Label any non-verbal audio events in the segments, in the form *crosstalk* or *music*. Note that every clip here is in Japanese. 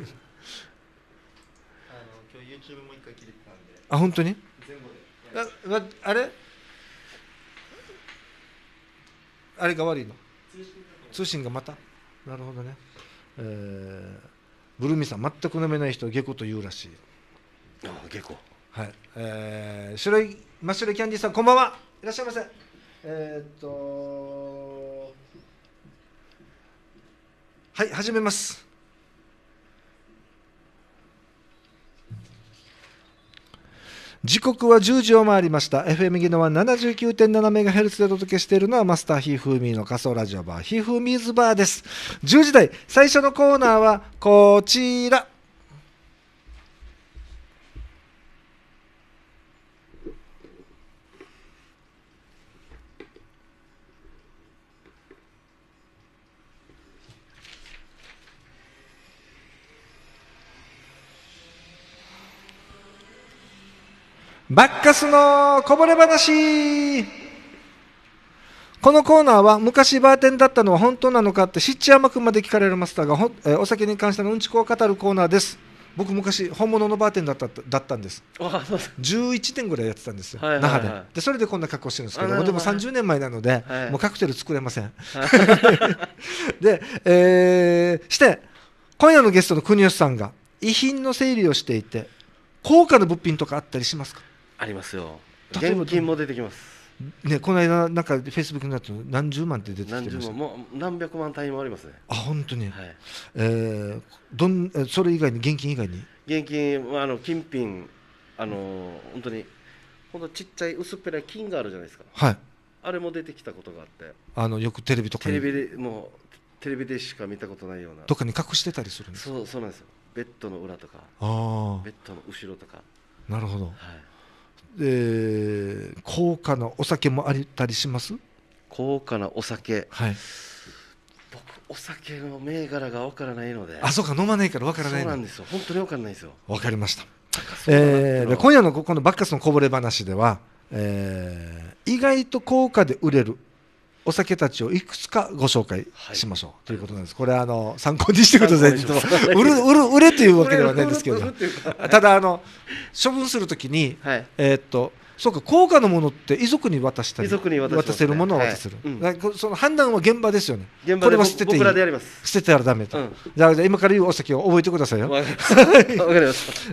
今日 YouTube も一回切れてたんであ本当に前後であああれあれが悪いの通信がまたなるほどね、えー、ブルミさん全く飲めない人下戸と言うらしいああ下戸はいえー、白い真っ白いキャンディーさんこんばんはいらっしゃいませえー、っとはい始めます時刻は10時を回りました FM 技能は 79.7MHz でお届けしているのはマスターヒーフーミーの仮想ラジオバーヒーフーミーズバーです10時台最初のコーナーはこちらバッカスのこぼれ話このコーナーは昔バーテンだったのは本当なのかってしっち甘くまで聞かれるマスが、えー、お酒に関してのうんちくを語るコーナーです僕昔本物のバーテンだっただったんです11年ぐらいやってたんですよ、那覇ででそれでこんな格好してるんですけどもでも30年前なので、はい、もうカクテル作れません *laughs* で、えー、して今夜のゲストの国吉さんが遺品の整理をしていて高価な物品とかあったりしますかありますよ現金も出てきますね、この間、なんかフェイスブックになって何十万って出てきてました何も何百万単位もありますね。あ本当に、はい、えー、どんそれ以外に、現金以外に現金、あの金品、あの本当に、本当ちっちゃい薄っぺらい金があるじゃないですか、はい、あれも出てきたことがあって、あのよくテレビとかテレビでもうテレビでしか見たことないような、どっかに隠してたりするんですかそうそうなんですよ、ベッドの裏とか、あベッドの後ろとか。なるほど、はいえー、高価なお酒もありたりします高価なお酒はい僕お酒の銘柄が分からないのであそうか飲まないから分からないそうなんですよ本当に分からないですよ分かりました、えー、今夜のこのバッカスのこぼれ話では、えー、意外と高価で売れるお酒たちをいくつかご紹介しましょう、はい、ということなんです。これあの参考にしてください。売る売る売れというわけではないんですけど、*laughs* ただあの処分するときに、はい、えー、っとそうか高価なものって遺族に渡したり、ね、渡せるものを渡せる、はいうん、その判断は現場ですよねこれは捨てていい捨てたらだめと、うん、じゃあ今から言うお酒を覚えてくださいよ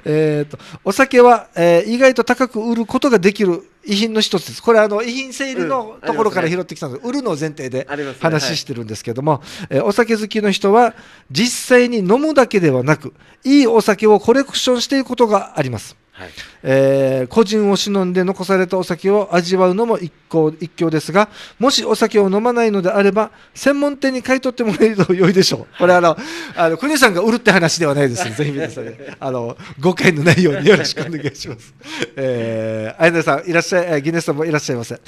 えっとお酒は、えー、意外と高く売ることができる遺品の一つです、これ、あの遺品整理のところから拾ってきたので、うんね、売るのを前提で話してるんですけども、ねはい、えお酒好きの人は、実際に飲むだけではなく、いいお酒をコレクションしていることがあります。はい、えー、個人を忍んで残されたお酒を味わうのも一興一興ですがもしお酒を飲まないのであれば専門店に買い取ってもらえると良いでしょうこれあのあの国さんが売るって話ではないですぜひ皆さん、ね、あの誤解のないようによろしくお願いします。えー、あやさんいらっしゃいせ、ギネスさんもいらっしゃいませ。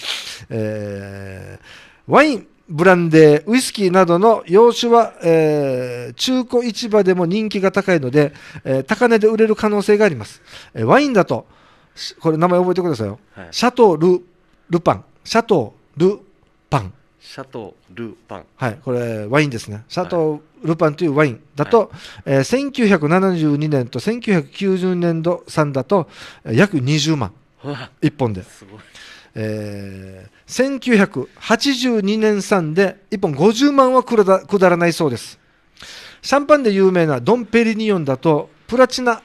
えー、ワイン、ブランデー、ウイスキーなどの洋酒は、えー、中古市場でも人気が高いので、えー、高値で売れる可能性があります。えー、ワインだと、これ名前覚えてくださいよ。はい、シャトル・ルパン。シャトル・パン。シャトルパン。はい、これワインですね。シャトルパンというワインだと、はい、えー、1972年と1990年度産だと、えー、約20万。1本で。すごいえー、1982年産で1本50万はくだらないそうですシャンパンで有名なドン・ペリニオンだとプラチナっ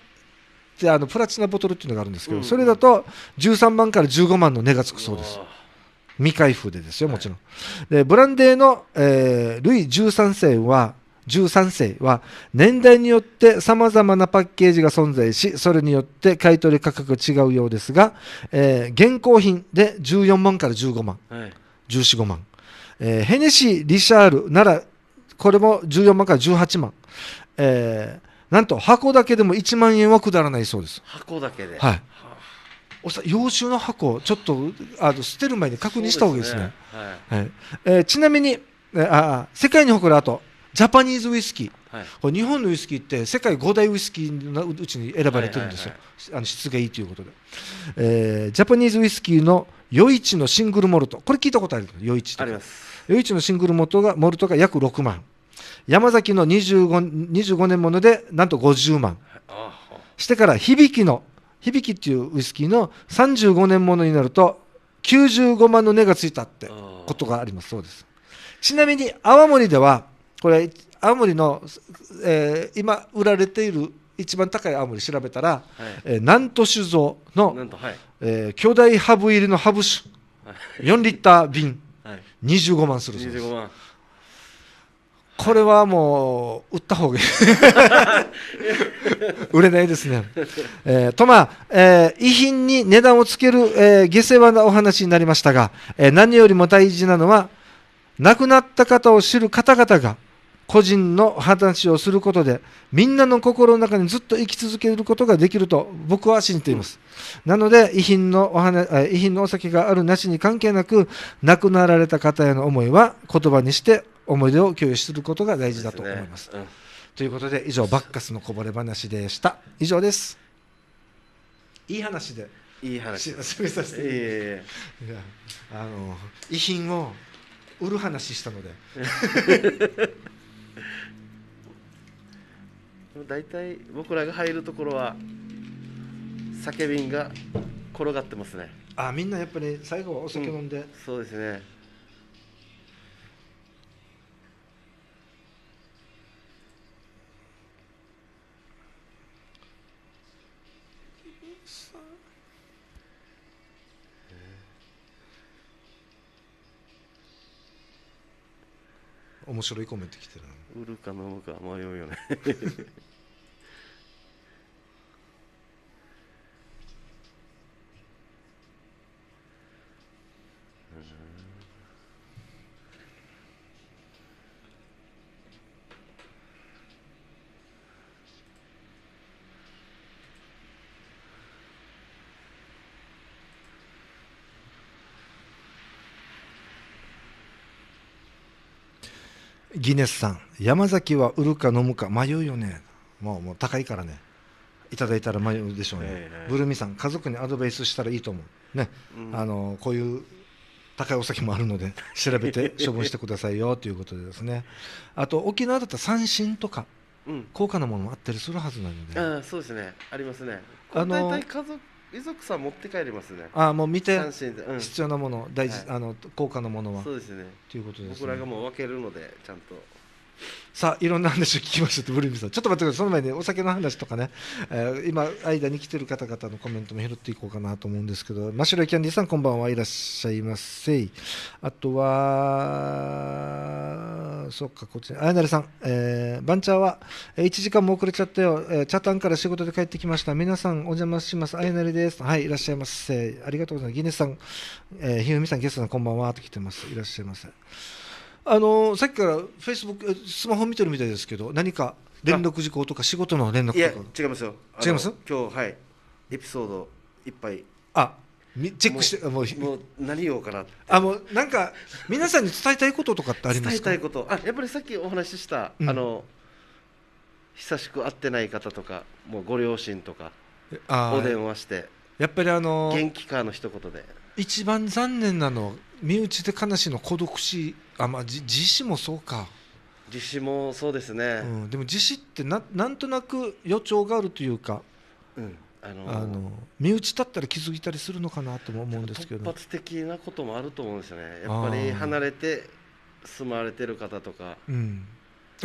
てあのプラチナボトルっていうのがあるんですけど、うんうん、それだと13万から15万の値がつくそうです未開封でですよもちろん、はい、でブランデーの、えー、ルイ13世は13世は年代によってさまざまなパッケージが存在し、それによって買取価格が違うようですが、えー、現行品で14万から15万、はい、14、5万、えー、ヘネシー・リシャールなら、これも14万から18万、えー、なんと箱だけでも1万円はくだらないそうです。箱だけで、はい、おさ洋酒の箱、ちょっとあの捨てる前に確認した方がいいですね。すねはい、はい、えー、ちなみに、あ世界に誇るアージャパニーズウイスキー、はい、日本のウイスキーって世界5大ウイスキーのうちに選ばれてるんですよ、あの質がいいということで、えー、ジャパニーズウイスキーの余市のシングルモルトこれ聞いたことある余市あります余市のシングルモルトがモルトが約6万山崎の 25, 25年ものでなんと50万してから響きの響きっていうウイスキーの35年ものになると95万の値がついたってことがありますそうですちなみに泡盛ではこれ青森の、えー、今売られている一番高い青森調べたら、はいえー、南都酒造の、はい、えー、巨大ハブ入りのハブ酒、はい、4リッター瓶、はい、25万するそうです。これはもう売った方がいい *laughs* 売れないですね。えー、とまあ、えー、遺品に値段をつける、えー、下世話なお話になりましたが、えー、何よりも大事なのは亡くなった方を知る方々が個人の話をすることでみんなの心の中にずっと生き続けることができると僕は信じています、うん、なので遺品のお花遺品のお酒があるなしに関係なく亡くなられた方への思いは言葉にして思い出を共有することが大事だと思います、ねうん、ということで以上バッカスのこぼれ話でした以上ですいい話でいい話すみせいやいやあの遺品を売る話したので *laughs* 大体僕らが入るところは酒瓶が転がってますねあみんなやっぱり最後はお酒飲んで、うん、そうですね面白いコメント来てる売るか飲むか迷うよねギネスさん山崎は売るか飲むか迷うよねもうもう高いからねいただいたら迷うでしょうね、ブルミさん家族にアドバイスしたらいいと思うね、うん、あのこういう高いお酒もあるので調べて *laughs* 処分してくださいよということでですねあと沖縄だったら三振とか、うん、高価なものもあったりするはずなのであそうですねありますねあの家族遺族さん持って帰りますねああもう見て必要なもの大事、あの高価なものはそうですねということです、ね、僕らがもう分けるのでちゃんとさあいろんな話を聞きましたとブルミさんちょっと待ってくださいその前にお酒の話とかね、えー、今間に来てる方々のコメントも拾っていこうかなと思うんですけど真っ白いキャンディーさんこんばんはいらっしゃいませあとはそっかこっちあやなりさん、えー、バンチャーは1時間も遅れちゃったよ、えー、チャタンから仕事で帰ってきました皆さんお邪魔しますあやなりですはいいらっしゃいませありがとうございますギネスさん、えー、ひふみさんゲストさんこんばんはと来てますいらっしゃいませあのさっきからフェイスブックスマホ見てるみたいですけど何か連絡事項とか仕事の連絡いや違いますよ違います今日はいエピソードいっぱいあチェックしてもうもう何をかなあもうなんか皆さんに伝えたいこととかってありますか伝えたいことあやっぱりさっきお話しした、うん、あの久しく会ってない方とかもうご両親とかお電話してやっぱりあの元気かの一言で一番残念なの身内で悲しいの孤独死あまあ自死もそうか自死もそうですね、うん、でも自死ってななんとなく予兆があるというか、うんあのー、あの身内だったら気づいたりするのかなとも思うんですけど突発的なこともあると思うんですよねやっぱり離れて住まわれてる方とか、うん、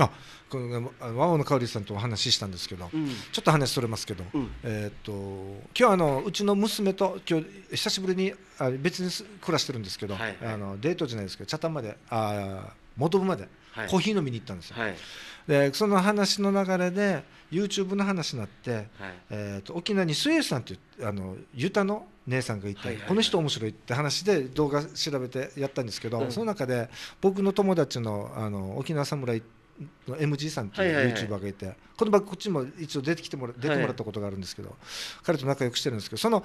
あこの和音の香里さんとお話ししたんですけど、うん、ちょっと話それますけど、うん、えー、っと今日あのうちの娘と今日久しぶりにあ別に暮らしてるんですけど、はいはい、あのデートじゃないですけど茶壇まであ元部まで、はい、コーヒー飲みに行ったんですよ。はい、でその話の流れで YouTube の話になって、はい、えー、っと沖縄にスエさんっていうあのユタの姉さんがいて、はいはいはい、この人面白いって話で動画調べてやったんですけど、うん、その中で僕の友達のあの沖縄侍って MG さんっていう YouTube 上げて、この番こっちも一応出てきてもら出てもらったことがあるんですけど、彼と仲良くしてるんですけどその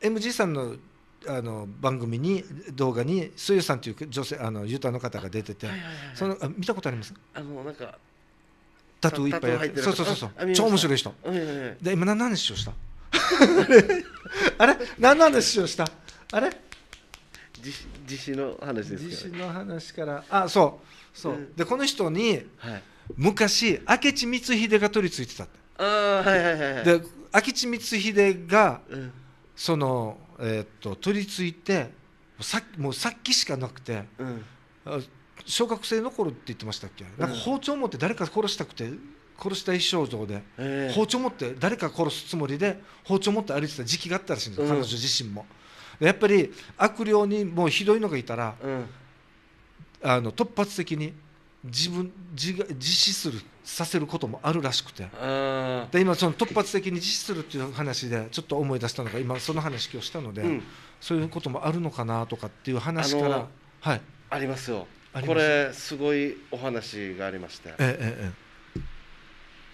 MG さんのあの番組に動画にすゆさんという女性あのユタの方が出てて、そのあ見たことありますあのなんかタトゥーいっぱいやってそうそうそうそう超面白い人、で今何の話をした *laughs* あれ *laughs* 何の話をしたあれ自身の話ですの話からあそうそう、でこの人に、はい、昔明智光秀が取り付いてたってああはいはいはい、はい、で明智光秀が、うん、そのえー、っと取り付いてさもうさっきしかなくて、うん、小学生の頃って言ってましたっけ、なんか包丁持って誰か殺したくて殺したい症像で、えー、包丁持って誰か殺すつもりで包丁持って歩いてた時期があったらしいんです、彼女自身も。やっぱり悪霊にもうひどいのがいたら、うん、あの突発的に自分自自死するさせることもあるらしくてで今その突発的に自死するっていう話でちょっと思い出したのが今その話今日したので、うん、そういうこともあるのかなとかっていう話から、はい、ありますよこれすごいお話がありまして、えええ、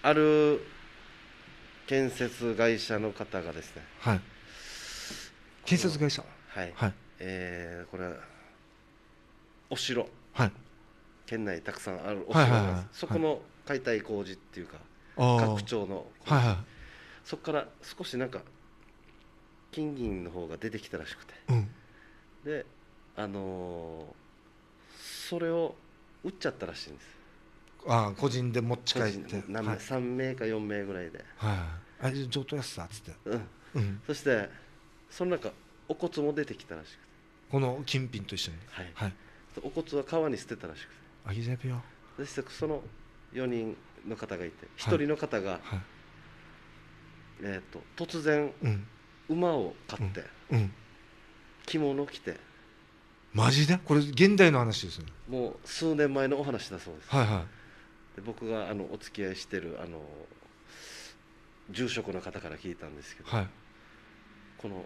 ある建設会社の方がですね、はい建設会社はい、はい、えー、これお城、はい、県内たくさんあるお城が、はいはい、そこの解体工事っていうか、拡張の、はいはい、そこから少しなんか金銀の方が出てきたらしくて、うん、であのー、それを売っちゃったらしいんですああ個人で持ち帰って名、はい、3名か4名ぐらいではいあ譲渡やすさっつって、うん、うん、そしてその中お骨も出てきたらしくてこの金品と一緒にはい、はい、お骨は川に捨てたらしくてあげちゃよそしてその4人の方がいて1人の方が、はいはい、えーと、突然、うん、馬を買って、うんうん、着物を着てマジでこれ現代の話ですよねもう数年前のお話だそうです、はいはい、で僕があのお付き合いしてるあの住職の方から聞いたんですけど、はい、この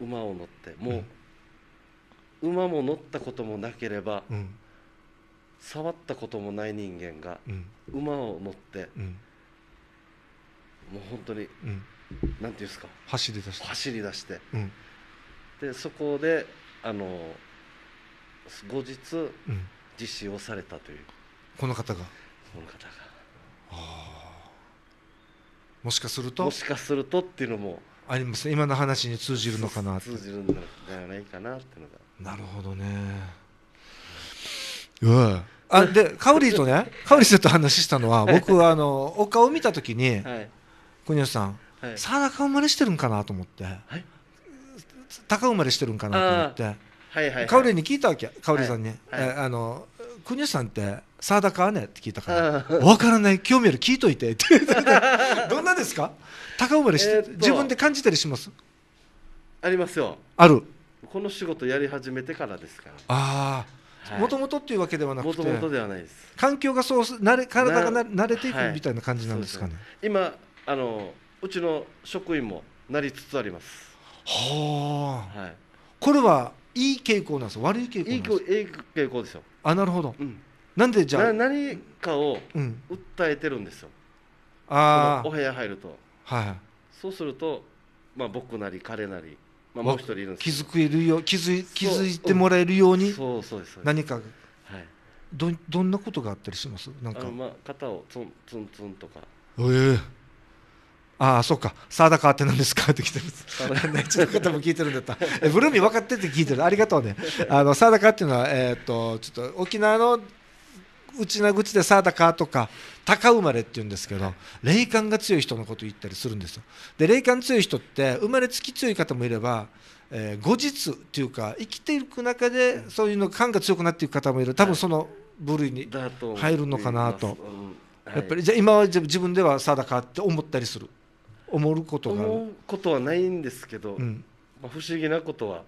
馬を乗ってもう、馬も乗ったこともなければ、触ったこともない人間が、馬を乗って、もう本当に、なんていうんですか走り出して走り出して、でそこであの後日、実施をされたというこの方がこの方がもしかするともしかするとっていうのもあります今の話に通じるのかなって通じるんじゃないかなってのがなるほどねうんあでカオリーとね *laughs* カオリーさんと話したのは僕はあのお顔を見た時に国吉、はい、さん「さだか生まれしてるんかな?」と思って「高生まれしてるんかな?」と思って。はいはいカオリーに聞いたわけカオリーさんに、はいはい、えあの国吉さんってサーダカーねって聞いたから「分からない興味ある聞いといて」って言ってどんなですか高生まれして、自分で感じたりしますありますよあるこの仕事やり始めてからですからああもともとっていうわけではなくてもともとではないです環境がそう慣れ体がな慣れていくみたいな感じなんですかねはいね、今あのうちの職員もなりつつありますはあ、はい、これはいい傾向なんです悪い傾向いい傾向ですよあなるほど、うん、なんでじゃあ何かを訴えてるんですよ、うん、ああお部屋入るとはいそうすると、まあ、僕なり彼なり、まあ、もう一人いるんです気づけるよ気づ気づいてもらえるようにそう、そうです何か、はい、どどんなことがあったりしますなんかまあ、肩をツンツンツンとかええーああそうか澤田川って何ですかって聞いてる内地の方も聞いてるんだったえブルーミー分かってて聞いてるありがとうねあの澤田川っていうのは、えー、っとちょっと沖縄の内名口でサーダカーとか高生まれって言うんですけど霊感が強い人のこと言ったりするんですよで霊感強い人って生まれつき強い方もいれば、えー、後日っていうか生きていく中でそういうの感が強くなっていく方もいる多分その部類に入るのかなとやっぱりじゃ今は自分ではサーダカーって思ったりする思うことが思うことはないんですけど、うんまあ、不思議なことは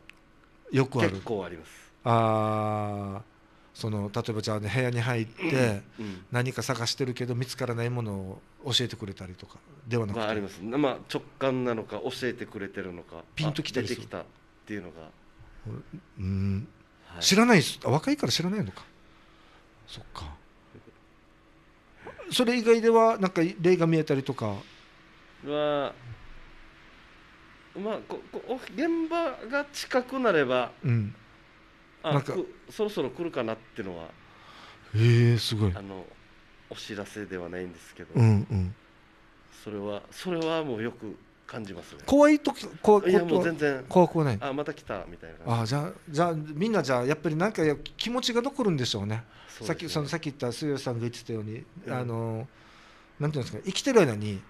よくある結構ありますあその例えばじゃあ、ね、部屋に入って何か探してるけど見つからないものを教えてくれたりとかではなくて、まあ、あります、まあ、直感なのか教えてくれてるのかピンときたりてきたっていうのが、うん、はい、知らない若いから知らないのかそっかそれ以外ではなんか霊が見えたりとかはまあここ現場が近くなれば、うん、あそろそろ来るかなっていうのはえー、すごいあのお知らせではないんですけど、うんうん、それはそれはもうよく感じます、ね、怖いと時怖いやもう全然怖くないあまた来たみたいなあじゃあじゃあみんなじゃあやっぱりなんか気持ちが残るんでしょうね、ね、さっきそのさっき言った杉浦さんが言ってたように、うん、あのーなんていうんですか生きてる間に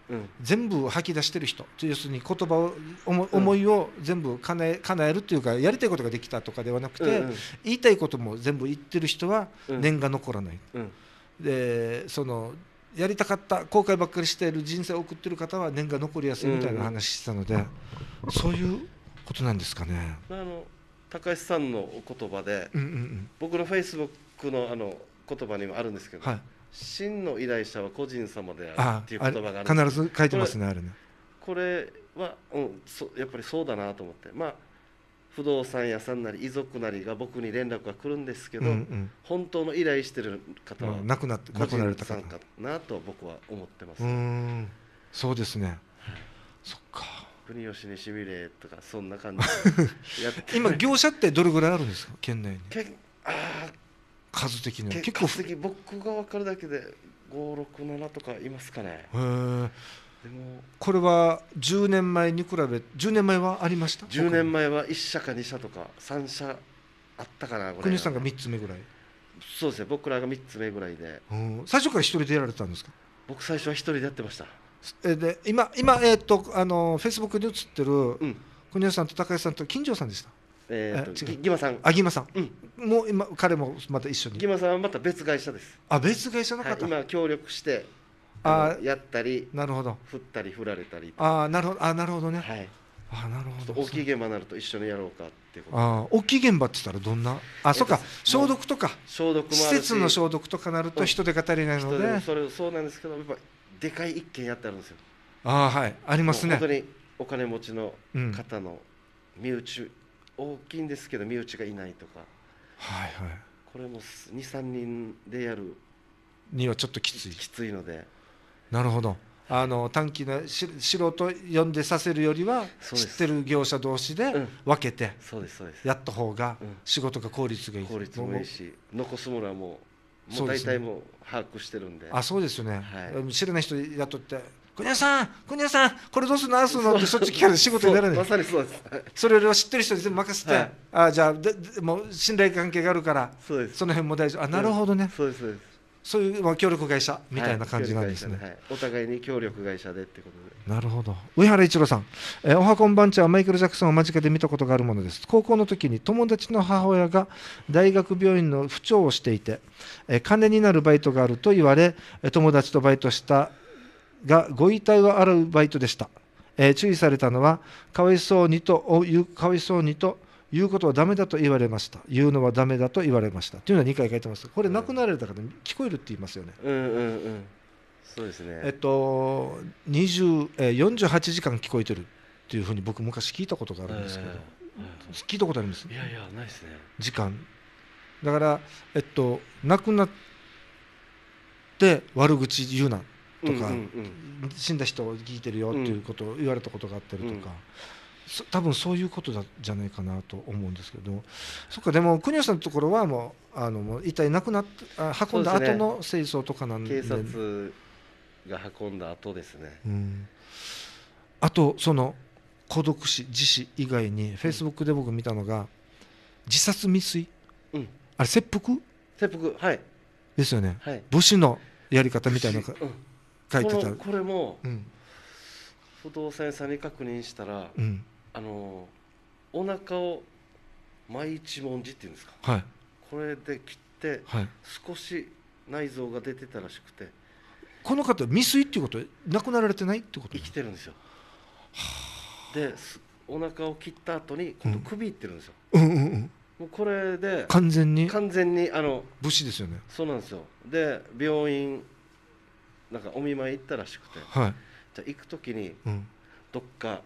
全部吐き出してる人、うん、要するに言葉を思いを全部叶え叶えるというかやりたいことができたとかではなくて、うんうん、言いたいことも全部言ってる人は念が残らない、うんうん、でそのやりたかった後悔ばっかりしている人生を送ってる方は念が残りやすいみたいな話してたので、うんうん、そういうことなんですかね。あの高橋さんのお言葉で、うんうんうん、僕のフェイスブックのあの言葉にもあるんですけど、はい真の依頼者は個人様であるっていう言葉がある必ず書いてますねあれねこれは、うん、そやっぱりそうだなと思ってまあ不動産屋さんなり遺族なりが僕に連絡が来るんですけど、うんうん、本当の依頼してる方は、亡くなって亡くなった方かなと僕は思ってますうんそうですね、はい、そっか国吉にしみれとかそんな感じ *laughs* 今業者ってどれぐらいあるんですか県内にああ数的に結構僕が分かるだけで567とかいますかねへえこれは10年前に比べ10年前はありました10年前は1社か2社とか3社あったかなら国さんが3つ目ぐらいそうですね僕らが3つ目ぐらいで、最初から1人でやられたんですか僕最初は1人でやってましたえで今今えー、っとあのフェイスブックに写ってる、国ん、さんと高橋さんと金城さんでしたえー、とギマさんあギマさん、うん、もう今彼もまた一緒にギマさんはまた別会社ですあ別会社の方、はい、今協力してあやったりなるほど振ったり振られたりあなるほどあなるほどねはいあなるほど大きい現場になると一緒にやろうかってことあ大きい現場って言ったらどんなあ、えそっか消毒とか消毒も施設の消毒とかなると人手が足りないのでそれそうなんですけどやっぱでかい一軒やってあるんですよあはいありますね本当にお金持ちの方の身内、うん大きいんですけど身内がいないとか、はいはい、これも23人でやるにはちょっときついきついのでなるほどあの短期なし素人呼んでさせるよりは知ってる業者同士で分けてやった方が仕事が効率がいい、効率もいいし残すものはもうもう大体もう把握してるんであそうですよね、はい、知らない人雇って国枝さん、国枝さん、これどうするの、ああするのってそっち聞かれて仕事にならない。まさにそうです。それを知ってる人に全部任せて、はい、あじゃあでもう信頼関係があるから、その辺も大丈夫。あなるほどね。そうですそうです。そういうまあ協力会社みたいな感じなんですね、はいはい、お互いに協力会社でってことで。なるほど。上原一郎さん、えー、おはこんばんちはマイケル・ジャクソンを間近で見たことがあるものです。高校の時に友達の母親が大学病院の不調をしていて、えー、金になるバイトがあると言われ、友達とバイトしたがご遺体を洗うバイトでした、えー、注意されたのはかわいそうにとかわいそうにと言うことはだめだと言われました言うのはだめだと言われましたというのは2回書いてますこれ亡くなられた方に聞こえるって言いますよね、うんうんうんそうですねえっと20えー、48時間聞こえてるっていうふうに僕昔聞いたことがあるんですけど、えー、聞いたことありますいやいやないですね時間だからえっと亡くなって悪口言うなっとか、死んだ人を聞いてるよっていうことを言われたことがあったりとか。多分そういうことだじゃないかなと思うんですけどそっかでも国吉さんのところはもうあのもう遺体なくなって運んだ後の清掃とかなんで、ね、警察が運んだ後ですね、うん、あとその孤独死自死以外にフェイスブックで僕見たのが、自殺未遂、うん、あれ切腹切腹はいですよね、はい、武士のやり方みたいな、書いてたこれも、うん、不動産屋さんに確認したら、うん、あのお腹を毎一文字っていうんですか、はい、これで切って、はい、少し内臓が出てたらしくてこの方未遂っていうこと亡くなられてないってこと生きてるんですよでお腹を切った後に今度首いってるんですよ、うん、うんうんうんもうこれで完全に完全にあの武士ですよねそうなんですよで病院なんかお見舞い行ったらしくて、はい、じゃ行く時に、どっか、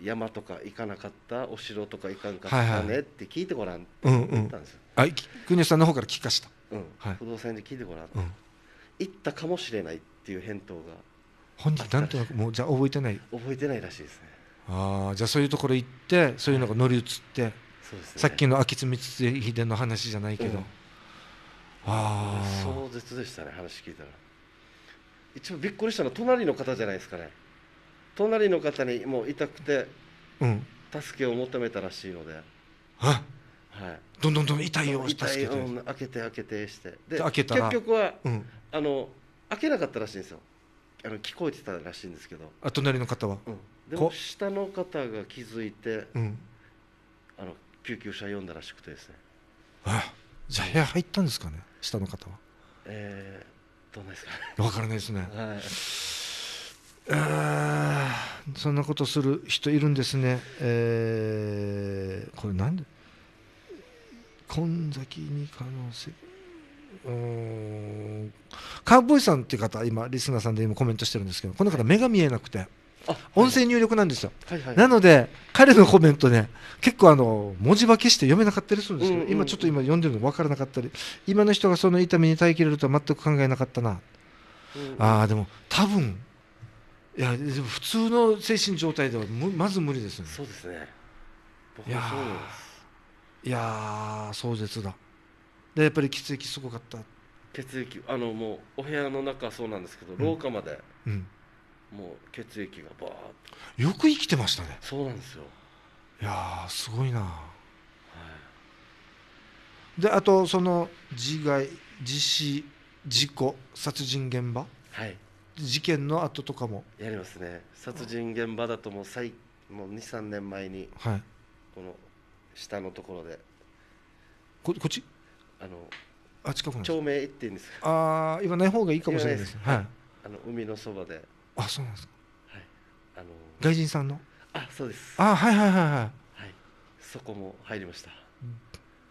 山とか行かなかったお城とか行かんかったねって聞いてごらんって言ったんですよ。うんうん、国吉さんの方から聞かした、うんはい、不動産で聞いてごらん、うん、行ったかもしれないっていう返答が本人なんとなくもうじゃあ覚えてない覚えてないらしいですねああじゃあそういうところ行ってそういうのが乗り移って、はい、そうですね、さっきの秋津光秀の話じゃないけど、うん、ああ壮絶でしたね話聞いたら。一応びっくりしたのは隣の方じゃないですかね隣の方にもう痛くて、うん、助けを求めたらしいのではい、どんどんどん痛いよ痛いよ開けて開けてしてで開けた結局は、うん、あの開けなかったらしいんですよあの聞こえてたらしいんですけどあ隣の方は、うん、でも下の方が気づいて、うん、あの救急車呼んだらしくてですねあじゃあ部屋入ったんですかね下の方はええーどうですか、ね、分からないですね、はいあそんなことする人いるんですね、えー、これなんで今崎に可能性うんカウボーイさんっていう方今リスナーさんで今コメントしてるんですけどこの方目が見えなくて、音声入力なんですよ、はいはい、なので彼のコメントね結構あの文字化けして読めなかったりするんですけど、うんうん、今ちょっと今読んでるの分からなかったり今の人がその痛みに耐えきれるとは全く考えなかったな、うんああでも多分いや普通の精神状態ではまず無理ですよねそうですね僕はそうですいや壮絶だでやっぱり血液すごかった血液あのもうお部屋の中そうなんですけど、廊下まで、うんもう血液がバーッとよく生きてましたねそうなんですよいやすごいな、はい、であとその自害自死事故殺人現場はい事件の後とかもやりますね殺人現場だともうもう23年前に、はい、この下のところでここっちあのあ近くの町名行っていいんですああ言わない方がいいかもしれないです、はい、あの海のそばであそうなんですか、はいあの外人さんのあそうですあはいはいはいはい、はい、そこも入りました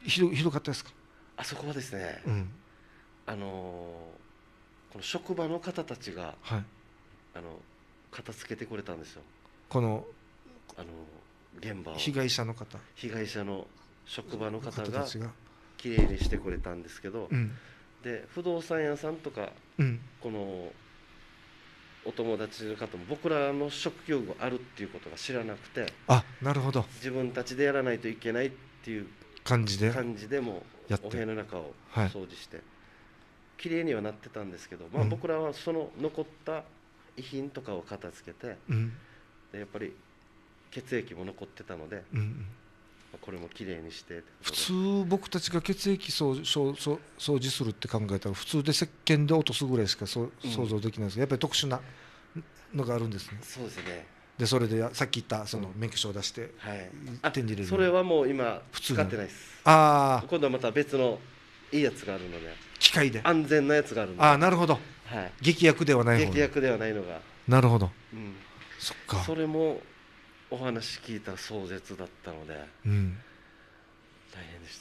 ひどひどかったですかあそこはですね、うん、あのこの職場の方たちが、はい、あの片付けてくれたんですよこのあの現場を被害者の方被害者の職場の方がきれいにしてくれたんですけど、うん、で不動産屋さんとか、うん、このお友達の方も僕らの職業があるっていうことが知らなくてあなるほど自分たちでやらないといけないっていう感じで感じでもお部屋の中を掃除して、はい、綺麗にはなってたんですけど、まあ、僕らはその残った遺品とかを片付けて、うん、でやっぱり血液も残ってたので、うんこれも綺麗にして普通僕たちが血液掃掃掃掃除するって考えたら普通で石鹸で落とすぐらいしか想像できないですけど、うん、やっぱり特殊なのがあるんですね。そうですねでそれでさっき言ったその免許証を出して、うんはい、手に入れるそれはもう今使ってないですああ今度はまた別のいいやつがあるので機械で安全なやつがあるのでああなるほど、はい、劇薬ではない方劇薬ではないのがなるほど、うん、そっかそれもお話聞いたら壮絶だったので、うん、大変でし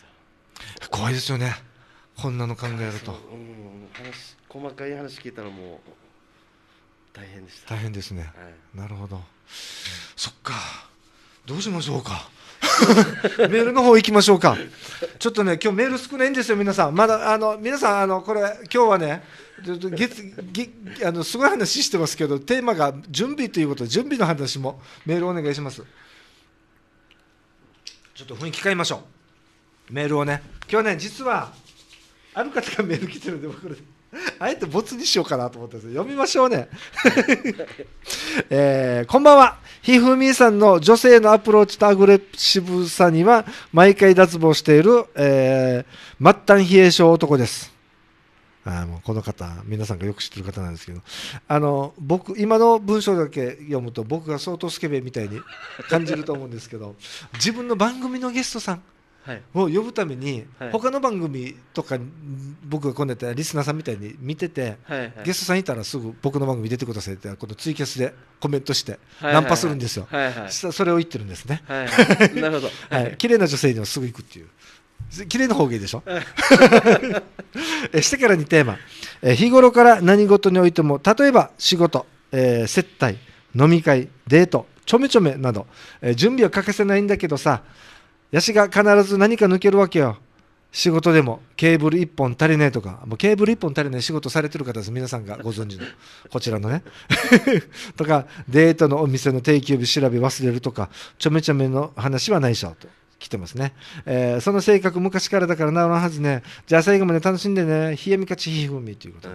た怖いですよねこんなの考えると、うん、話細かい話聞いたらもう大変でした大変ですね、はい、なるほど、うん、そっかどうしましょうか *laughs* メールの方行きましょうかちょっとね今日メール少ないんですよ皆さんまだあの皆さんあのこれ今日はね月月あのすごい話してますけどテーマが準備ということ準備の話もメールお願いしますちょっと雰囲気変えましょうメールをね去年実はある方がメール来てるんで僕あえてボツにしようかなと思ったんです読みましょうね、*laughs* えー、こんばんはひふみさんの女性のアプローチとアグレッシブさには毎回脱帽している、えー、末端冷え性男ですあのこの方皆さんがよく知ってる方なんですけどあの僕今の文章だけ読むと僕が相当スケベみたいに感じると思うんですけど自分の番組のゲストさんを呼ぶために、はい、他の番組とか僕がこねて、たリスナーさんみたいに見てて、はいはい、ゲストさんいたらすぐ僕の番組出てくださいってこのツイキャスでコメントしてナンパするんですよ、はいはい、それを言ってるんですね、はいはい、なるほど、*laughs* はい、綺麗な女性にはすぐ行くっていう綺麗な方がいいでしょして *laughs* から2テーマ、えー、日頃から何事においても例えば仕事、えー、接待飲み会デートちょめちょめなど、えー、準備は欠かせないんだけどさヤシが必ず何か抜けるわけよ仕事でもケーブル1本足りないとかもうケーブル1本足りない仕事されてる方です皆さんがご存知のこちらのね *laughs* とかデートのお店の定休日調べ忘れるとかちょめちょめの話はないでしょと来てますね、えー、その性格昔からだから治らんはずねじゃあ最後まで楽しんでね冷やみかちひふみということで、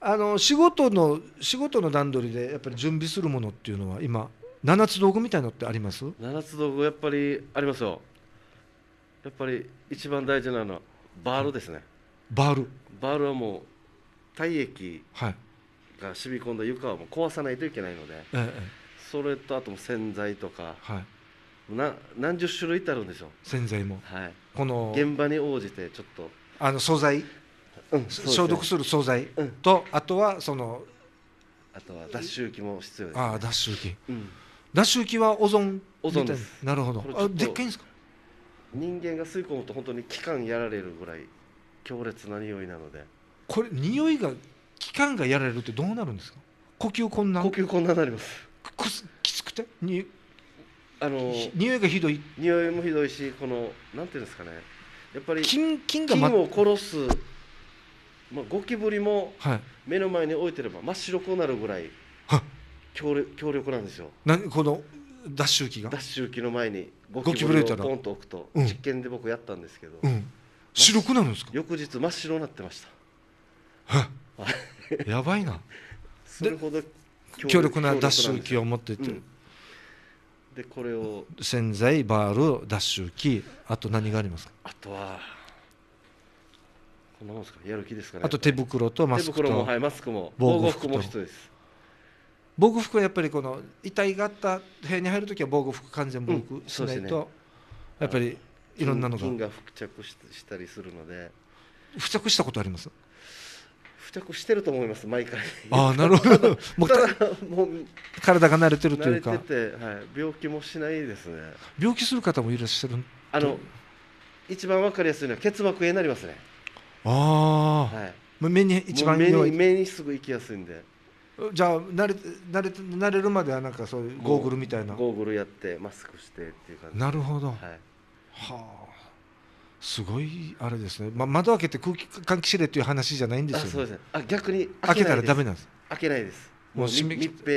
あの仕事の仕事の段取りでやっぱり準備するものっていうのは今七つ道具みたいのってあります七つ道具やっぱりありますよやっぱり一番大事なのはバールですね、バールバールはもう体液が染み込んだ床はもう壊さないといけないので、はい、それとあとも洗剤とか、はいな何十種類ってあるんですよ洗剤も、はい、この現場に応じてちょっとあの素材、うんね、消毒する素材と、うん、あとはそのあとは脱臭機も必要です、ああ脱臭機、うん、脱臭機はオゾンオゾンですなるほどあでっかいんですか人間が吸い込むと本当に気管やられるぐらい強烈な匂いなのでこれ匂いが気管がやられるってどうなるんですか呼吸困難呼吸困難になりますきつくてにあの匂いがひどい匂いもひどいしこのなんていうんですかねやっぱり菌菌が、ま、菌を殺す、まあ、ゴキブリも目の前に置いてれば真っ白くなるぐらい強力強力なんですよなこの脱臭機が脱臭機の前にゴキブリをポンと置くと、実験で僕やったんですけど、うん、白くなるんですか翌日真っ白になってましたはやばいな *laughs* それほど強力な脱臭機を持っていて、うんでこれを洗剤バール脱臭器あと何がありますかあとはこんなもんですかやる気ですかねあと手袋とマスクと手袋も、はい、マスクも防護服も必要です防護服はやっぱりこの遺体があった部屋に入るときは防護服完全防護しないと、うね、やっぱりいろんなのが菌が付着したりするので付着したことあります付着してると思います毎回ああなるほど *laughs* もう体が慣れてるというか慣れてて、はい、病気もしないですね病気する方もいらっしゃるあの一番わかりやすいのは結膜炎になりますねああ、はい、目に一番目に目にすぐ行きやすいんでじゃあ慣れ慣れ慣れるまではなんかそういうゴーグルみたいなゴーグルやってマスクしてっていう感じなるほど、はい、はあすごいあれですね、ま、窓開けて空気換気しれという話じゃないんですよ、ね、あそうですあ逆に開けたらだめなんです開けないですもう密閉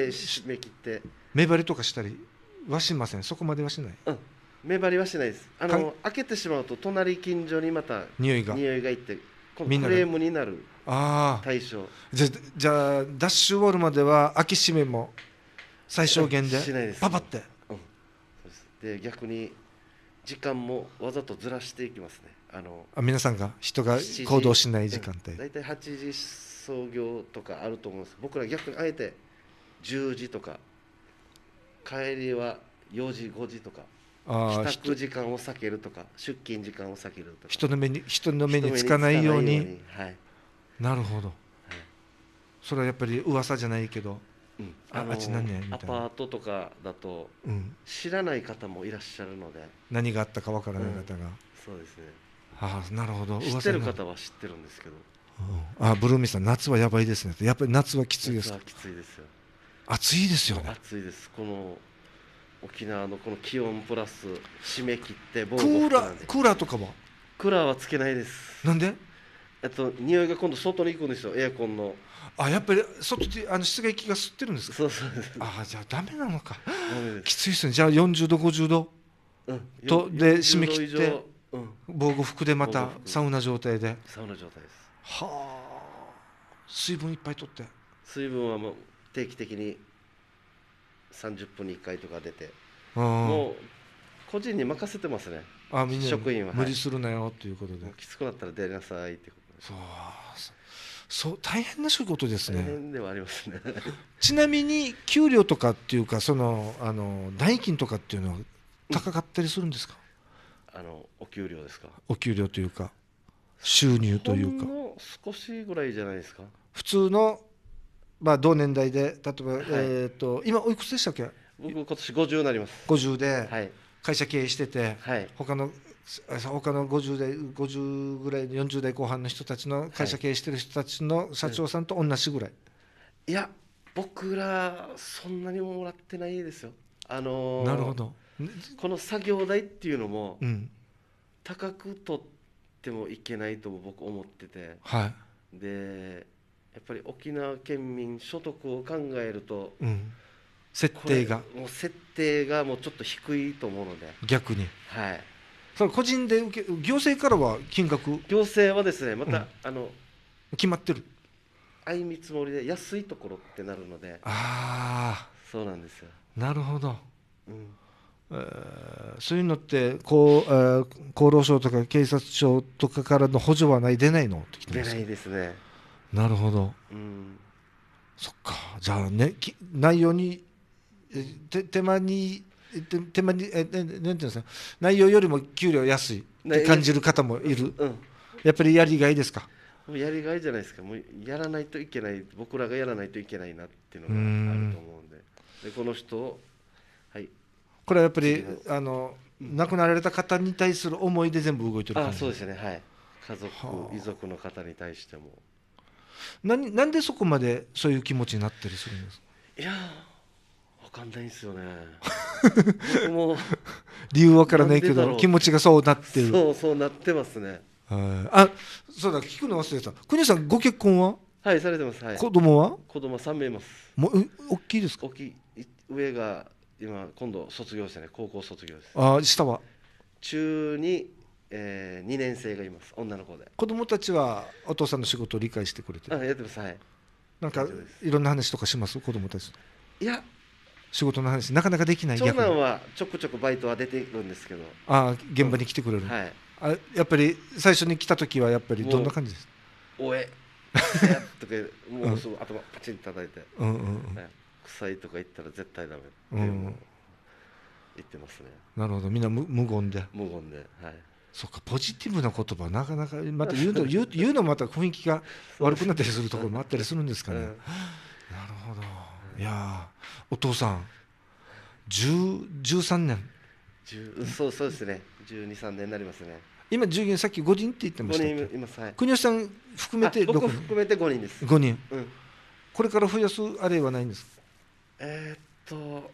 締め切って目張りとかしたりはしませんそこまではしない、うん、目張りはしないですあの開けてしまうと隣近所にまた匂いが匂いがいってクレームになる対象じゃじゃあダッシュウォールまでは開け閉めも最小限でしないです、パパって、うん、で逆に時間もわざとずらしていきますねあのあ皆さんが人が行動しない時間帯大体、うい8時創業とかあると思うんです僕ら逆にあえて10時とか帰りは4時5時とか帰宅時間を避けるとか出勤時間を避けるとか人の目に人の目につかないようにはい、なるほど、はい、それはやっぱり噂じゃないけどうん、ああっち何アパートとかだと知らない方もいらっしゃるので、何があったかわからない方が、そうですねああなるほど知ってる方は知ってるんですけど、あブルーミさん夏はやばいですねやっぱり夏はきついですきついですよ暑いですよね暑いですこの沖縄のこの気温プラス締め切ってクーラークーラーとかはクーラーはつけないですなんでえっと匂いが今度外に行くんですよエアコンのあやっぱり外であの室外機が吸ってるんですかそうそうあじゃあダメなのかきついですねじゃあ40度50度、うん、とで締め切って、うん、防護服でまたサウナ状態でサウナ状態ですはあ水分いっぱい取って水分はもう定期的に30分に1回とか出てもう個人に任せてますねあみんな職員は無理するなよということで、きつくなったら出なさいってことですそうそう大変な仕事ですね。ではありますね *laughs* ちなみに給料とかっていうかそのあの代金とかっていうのは高かったりするんですか？あのお給料ですか？お給料というか収入というか。少しぐらいじゃないですか？普通のまあ同年代で例えば、はい、えっ、ー、と今おいくつでしたっけ？僕今年50になります。50で会社経営してて、はい、他の他の50代50ぐらい40代後半の人たちの会社経営してる人たちの社長さんと同じぐらい、はい、いや僕らそんなにももらってないですよあのー、なるほどこの作業代っていうのも、高く取ってもいけないと僕思ってて、はい、でやっぱり沖縄県民所得を考えると、うん、設定がもう設定がもうちょっと低いと思うので逆にはいその個人で受け行政からは金額行政はですねまた、うん、あの決まってる相見積もりで安いところってなるのでああそうなんですよなるほど、うんえー、そういうのってこう、えー、厚労省とか警察庁とかからの補助はない出ないのって来てます出ないですねなるほど、うん、そっかじゃあね内容に手手間に手間にえなんていうんですか内容よりも給料安いって感じる方もいる、うん、やっぱりやりがいですかやりがいじゃないですかもうやらないといけない僕らがやらないといけないなっていうのがあると思うんででこの人を、はい、これはやっぱりあの、亡くなられた方に対する思いで全部動いてるあそうですねはい家族、遺族の方に対しても何なんでそこまでそういう気持ちになったりするんですかいやわかんないんですよねもう理由わからないけど気持ちがそうなってるそうそうなってますねあそうだ聞くの忘れてた国さんご結婚ははいされてます、はい、子供は子供三3名いますもう大きいですか大きい上が今今度卒業してね高校卒業ですあ下は中にえー、2年生がいます女の子で子供たちはお父さんの仕事を理解してくれてあやってますはいなんかいろんな話とかします子供たちいや仕事の話なかなかできない長男はちょこちょこバイトは出てるんですけどああ現場に来てくれる、うん、はいあやっぱり最初に来た時はやっぱりどんな感じですおえ *laughs* とかもうすぐ頭パチン叩いて、うんうん臭いとか言ったら絶対ダメって、うん、言ってますねなるほどみんな無無言で無言ではいそっかポジティブな言葉なかなかまた言うの言う *laughs* 言うのまた雰囲気が悪くなったりするところもあったりするんですかね、なるほどいやお父さん13年そうそうですね1 2 3年になりますね今従業員さっき5人って言ってました5人います、はい、国吉さん含めて6人含めて5人です5人、うん、これから増やすあれはないんですえー、っと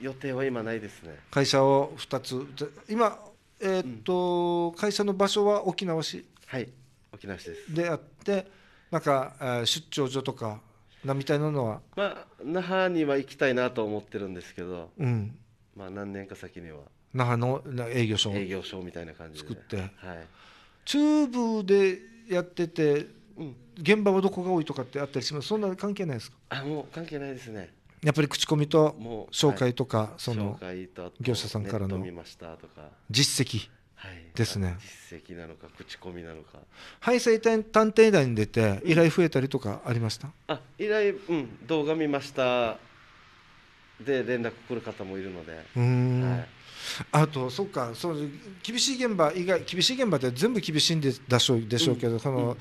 予定は今ないですね会社を2つ今えー、っと、うん、会社の場所は沖縄市はい沖縄市ですであってなんか出張所とかなみたいなのはまあ那覇には行きたいなと思ってるんですけど、うん、まあ何年か先には那覇の営業所営業所みたいな感じで作って、はい、中部でやってて、うん、現場はどこが多いとかってあったりしますそんな関係ないですかあもう関係ないですねやっぱり口コミと紹介とか、はい、その業者さんからの実績ですね、はい、実績なのか口コミなのか廃線探偵団に出て依頼増えたりとかありました、あ依頼うん動画見ましたで連絡来る方もいるのでうん、はい、あとそっかそう厳しい現場以外厳しい現場って全部厳しいんでだしょでしょうけど、うん、その、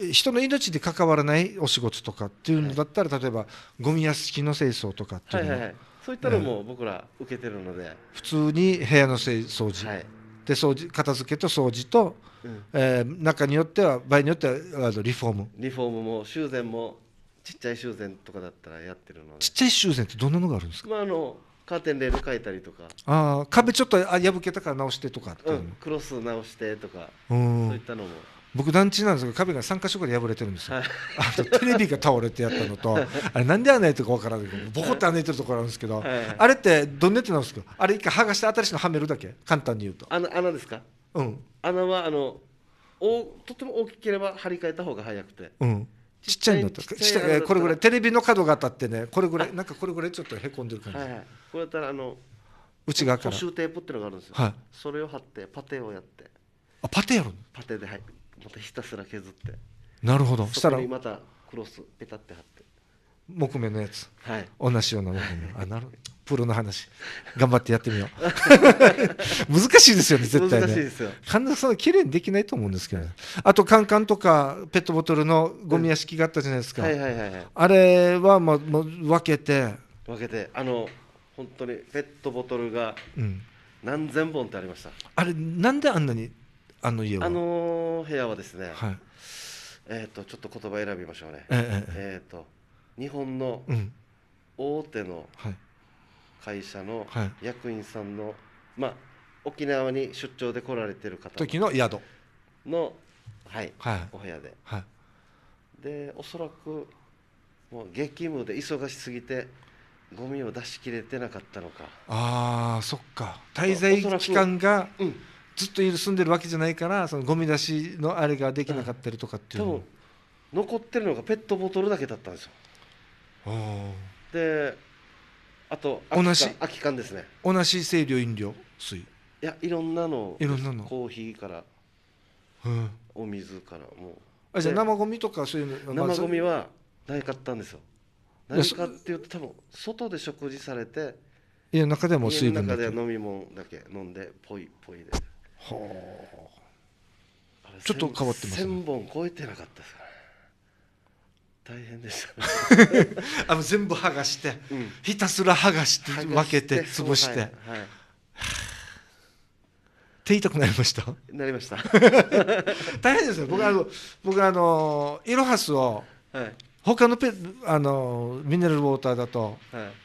うん、人の命に関わらないお仕事とかっていうのだったら、はい、例えばゴミ屋敷の清掃とかっていうの、はいはいはい、そういったのも僕ら受けてるので、普通に部屋の清掃除、はいで掃除片付けと掃除と、うん、えー、中によっては場合によってはあのリフォームリフォームも修繕もちっちゃい修繕とかだったらやってるのちっちゃい修繕ってどんなのがあるんですか、まあ、あのカーテンレール変えたりとかあ壁ちょっと破けたから直してとか、うん、クロス直してとかそういったのも僕団地なんですが壁が3箇所ぐらい破れてるんですよ、はい、あテレビが倒れてやったのと *laughs* あれなんで穴開いてか分からないけどボコって穴いてるところあるんですけど、はい、あれってどんねってなんですかあれ一回剥がして新しいのはめるだけ簡単に言うと穴穴ですかうん穴はあのおとても大きければ張り替えた方が早くてうんちっちゃいのとちっちゃいこれぐらいテレビの角が当たってねこれぐらいなんかこれぐらいちょっとへこんでる感じ、はいはい、これやったらあの内側から補修テープっていうのがあるんですよ、はい、それを貼ってパテをやってあパテやるのパテではいまたひたすら削ってなるほどそしたらまたクロスペタって貼って木目のやつ、はい、同じような木目の *laughs* あなるプロの話頑張ってやってみよう *laughs* 難しいですよね絶対ね難しいですよ神田さん綺麗にできないと思うんですけど、ね、あとカンカンとかペットボトルのゴミ屋敷があったじゃないですか、あれはまあ、ま分けて分けてあの本当にペットボトルが何千本ってありました、うん、あれなんであんなにあの家はあの部屋はですね、はい、えっ、ー、とちょっと言葉選びましょうねえっ、えー、と日本の大手の会社の役員さんの、はい、まあ沖縄に出張で来られてる方時の宿のはい、はい、お部屋で、はい、でおそらくもう激務で忙しすぎてゴミを出し切れてなかったのかああ、そっか滞在期間が、うん、ずっと住んでるわけじゃないからそのゴミ出しのあれができなかったりとかっていうの、うん、多分残ってるのがペットボトルだけだったんですよであと同じ空き缶ですね同じ清涼飲料水いやいろんなのいろんなのコーヒーから、うん、お水からもうあじゃ生ゴミとかそういうの生ゴミはないかったんですよ何かっていうと多分外で食事されていや中でも水分だけ家の中では飲み物だけ飲んでぽいぽいで。すはあちょっと変わってます、ね、1000本超えてなかったですか大変でした、ね、*laughs* あの全部剥がして、うん、ひたすら剥がして分けて潰して、はい、はい、手痛くなりましたなりました *laughs* 大変ですよ僕あの、僕あのイロハスを、はい、他のペあのミネラルウォーターだと、はい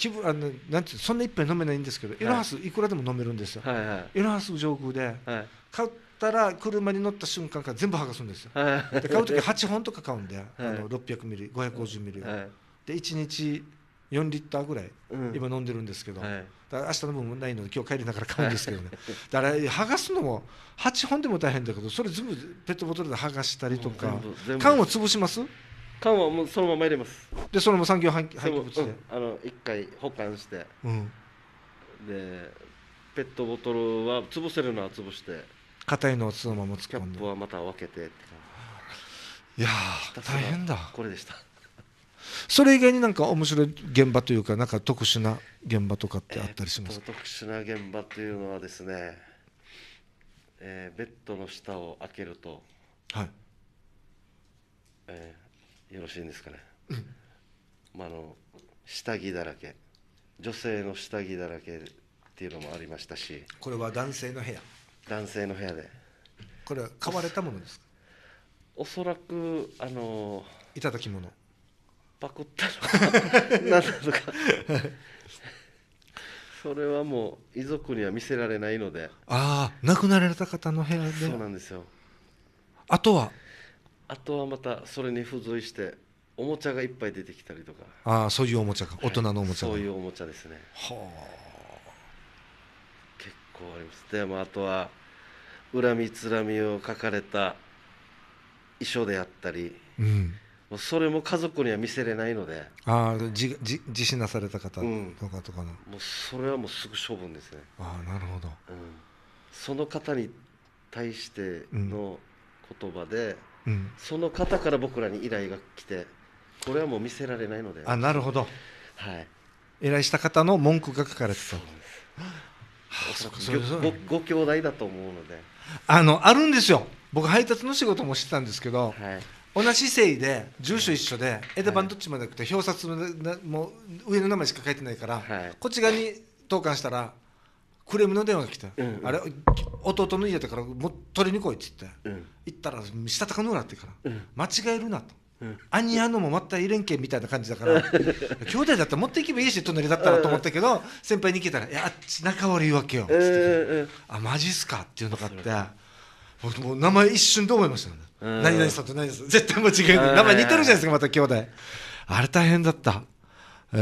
気分あのなんてそんな一杯飲めないんですけど、エロハスいくらでも飲めるんですよ、はいはい、エロハス上空で、はい、買ったら車に乗った瞬間から全部剥がすんですよ、はい、で買う時8本とか買うんで、はい、あの600ミリ550ミリはい、で1日4リッターぐらい、今飲んでるんですけど、うんはい、明日の分もないので今日帰りながら買うんですけどね *laughs* だから剥がすのも8本でも大変だけどそれ全部ペットボトルで剥がしたりとか缶を潰します缶はもうそのまま入れますでそれも産業廃棄物で、うん、あの一回保管して、うん、でペットボトルは潰せるのは潰して硬いのをそのまま使うキャップはまた分けていや大変だこれでしたそれ以外になんか面白い現場というかなんか特殊な現場とかってあったりしますか、えー、特殊な現場というのはですね、えー、ベッドの下を開けると、はいえよろしいんですかね、まあ、あの下着だらけ女性の下着だらけっていうのもありましたしこれは男性の部屋男性の部屋でこれは買われたものですかおそらくあのいただき物パクったのか何 *laughs* なのかそれはもう遺族には見せられないのでああ亡くなられた方の部屋でそうなんですよあとはあとはまたそれに付随しておもちゃがいっぱい出てきたりとかああそういうおもちゃか、大人のおもちゃそういうおもちゃですねはあ結構ありますでもあとは恨みつらみを書かれた遺書であったり、うん、それも家族には見せれないのでああ自死なされた方とかとかの、うん、もうそれはもうすぐ処分ですねああなるほど、うん、その方に対しての言葉で、その方から僕らに依頼が来てこれはもう見せられないのであなるほど、はい、依頼した方の文句が書かれてたごご兄弟だと思うのであのあるんですよ僕配達の仕事もしてたんですけど、はい同じ姓で住所一緒で、はい、枝番どっちもなくて表札も上の名前しか書いてないから、はい、こっち側に投函したらクレームの電話が来て、うんうん、あれ弟の家だからも取りに来いって言って、うん、行ったらしたたかのなってから、うん、間違えるなと。うん、兄やのもまた入れんけみたいな感じだから *laughs* 兄弟だったら持っていけばいいし隣だったらと思ったけど先輩に聞いたら「いやあっち仲悪いわけよ」っつって、あマジっすか」っていうのがあってもう名前一瞬で思いましたね「何々さんと何々さん絶対間違えない名前似てるじゃないですかまた兄弟あれ大変だったえ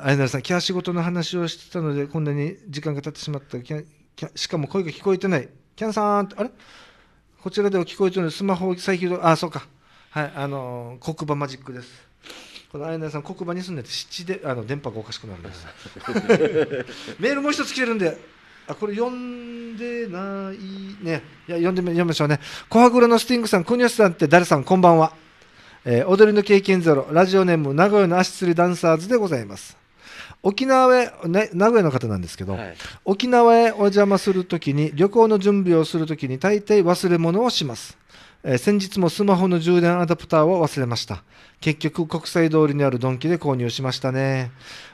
ー、あやなさん、キャー仕事の話をしてたので、こんなに時間が経ってしまったキャキャ、しかも声が聞こえてない、キャンさん、あれこちらでは聞こえてるのスマホ再起動、あ、そうか、はい、あのー、黒板マジックです。このあ菜なさん、黒板に住んでて、湿地であの電波がおかしくなるんです。*laughs* メールもう一つ来てるんで、あこれ読んでないね。いや読んでみましょうね。ハグ黒のスティングさん、小西さんって誰さんこんばんは。えー、踊りの経験ゼロ、ラジオネーム、名古屋の足つりダンサーズでございます。沖縄へ、ね、名古屋の方なんですけど、はい、沖縄へお邪魔するときに、旅行の準備をするときに、大抵忘れ物をします。え先日もスマホの充電アダプターを忘れました結局国際通りにあるドンキで購入しましたね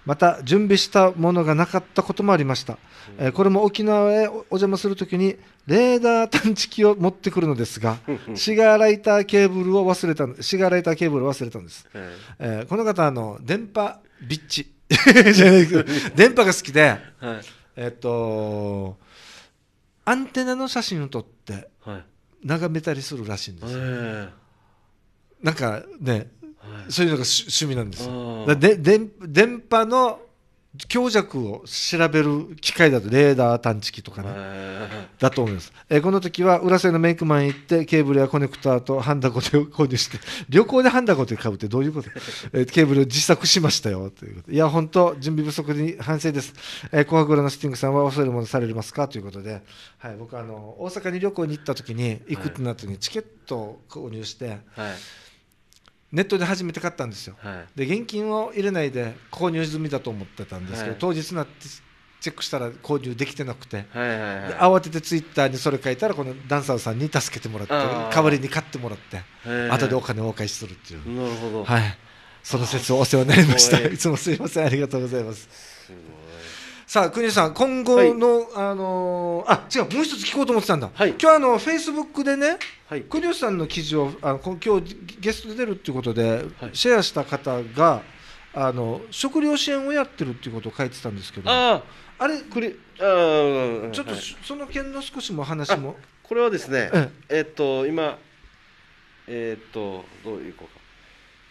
また準備したものがなかったこともありました、えこれも沖縄へお邪魔するときにレーダー探知機を持ってくるのですが *laughs* シガーライターケーブルを忘れたシガーライターケーブルを忘れたんです、えー、この方あの電波ビッチじゃないけど電波が好きで、はい、えっとアンテナの写真を撮って、はい眺めたりするらしいんですなんかね、そういうのが趣味なんですよでで電波の強弱を調べる機械だとレーダー探知機とかねだと思います、えー、この時は浦瀬のメイクマン行ってケーブルやコネクターとハンダコテを購入して旅行でハンダコテ買うってどういうこと、えー、ケーブルを自作しましたよということいや本当準備不足に反省です、えー、紅白裏のスティングさんは恐れるものされますかということで、はい、僕あの大阪に旅行に行った時に行くってなった時にチケットを購入して、はいネットで初めて買ったんですよ、はい、で現金を入れないで購入済みだと思ってたんですけど、はい、当日になってチェックしたら購入できてなくて、はいはいはい、慌ててツイッターにそれ書いたらこのダンサーさんに助けてもらって代わりに買ってもらって後でお金をお返しするっていうなるほど、はい、その説お世話になりましたいつもすいませんありがとうございます。すさあ、国さん、今後の、はい、あのー、あ、違う、もう一つ聞こうと思ってたんだ。はい、今日、あの、フェイスブックでね、はい、国吉さんの記事を、あの、今日ゲストで出るっていうことで、シェアした方が。あの、食料支援をやってるっていうことを書いてたんですけど。ああれ、くれ、あちょっと、その件の少しも話も。これはですね、えっと、今。えっと、どういうこか。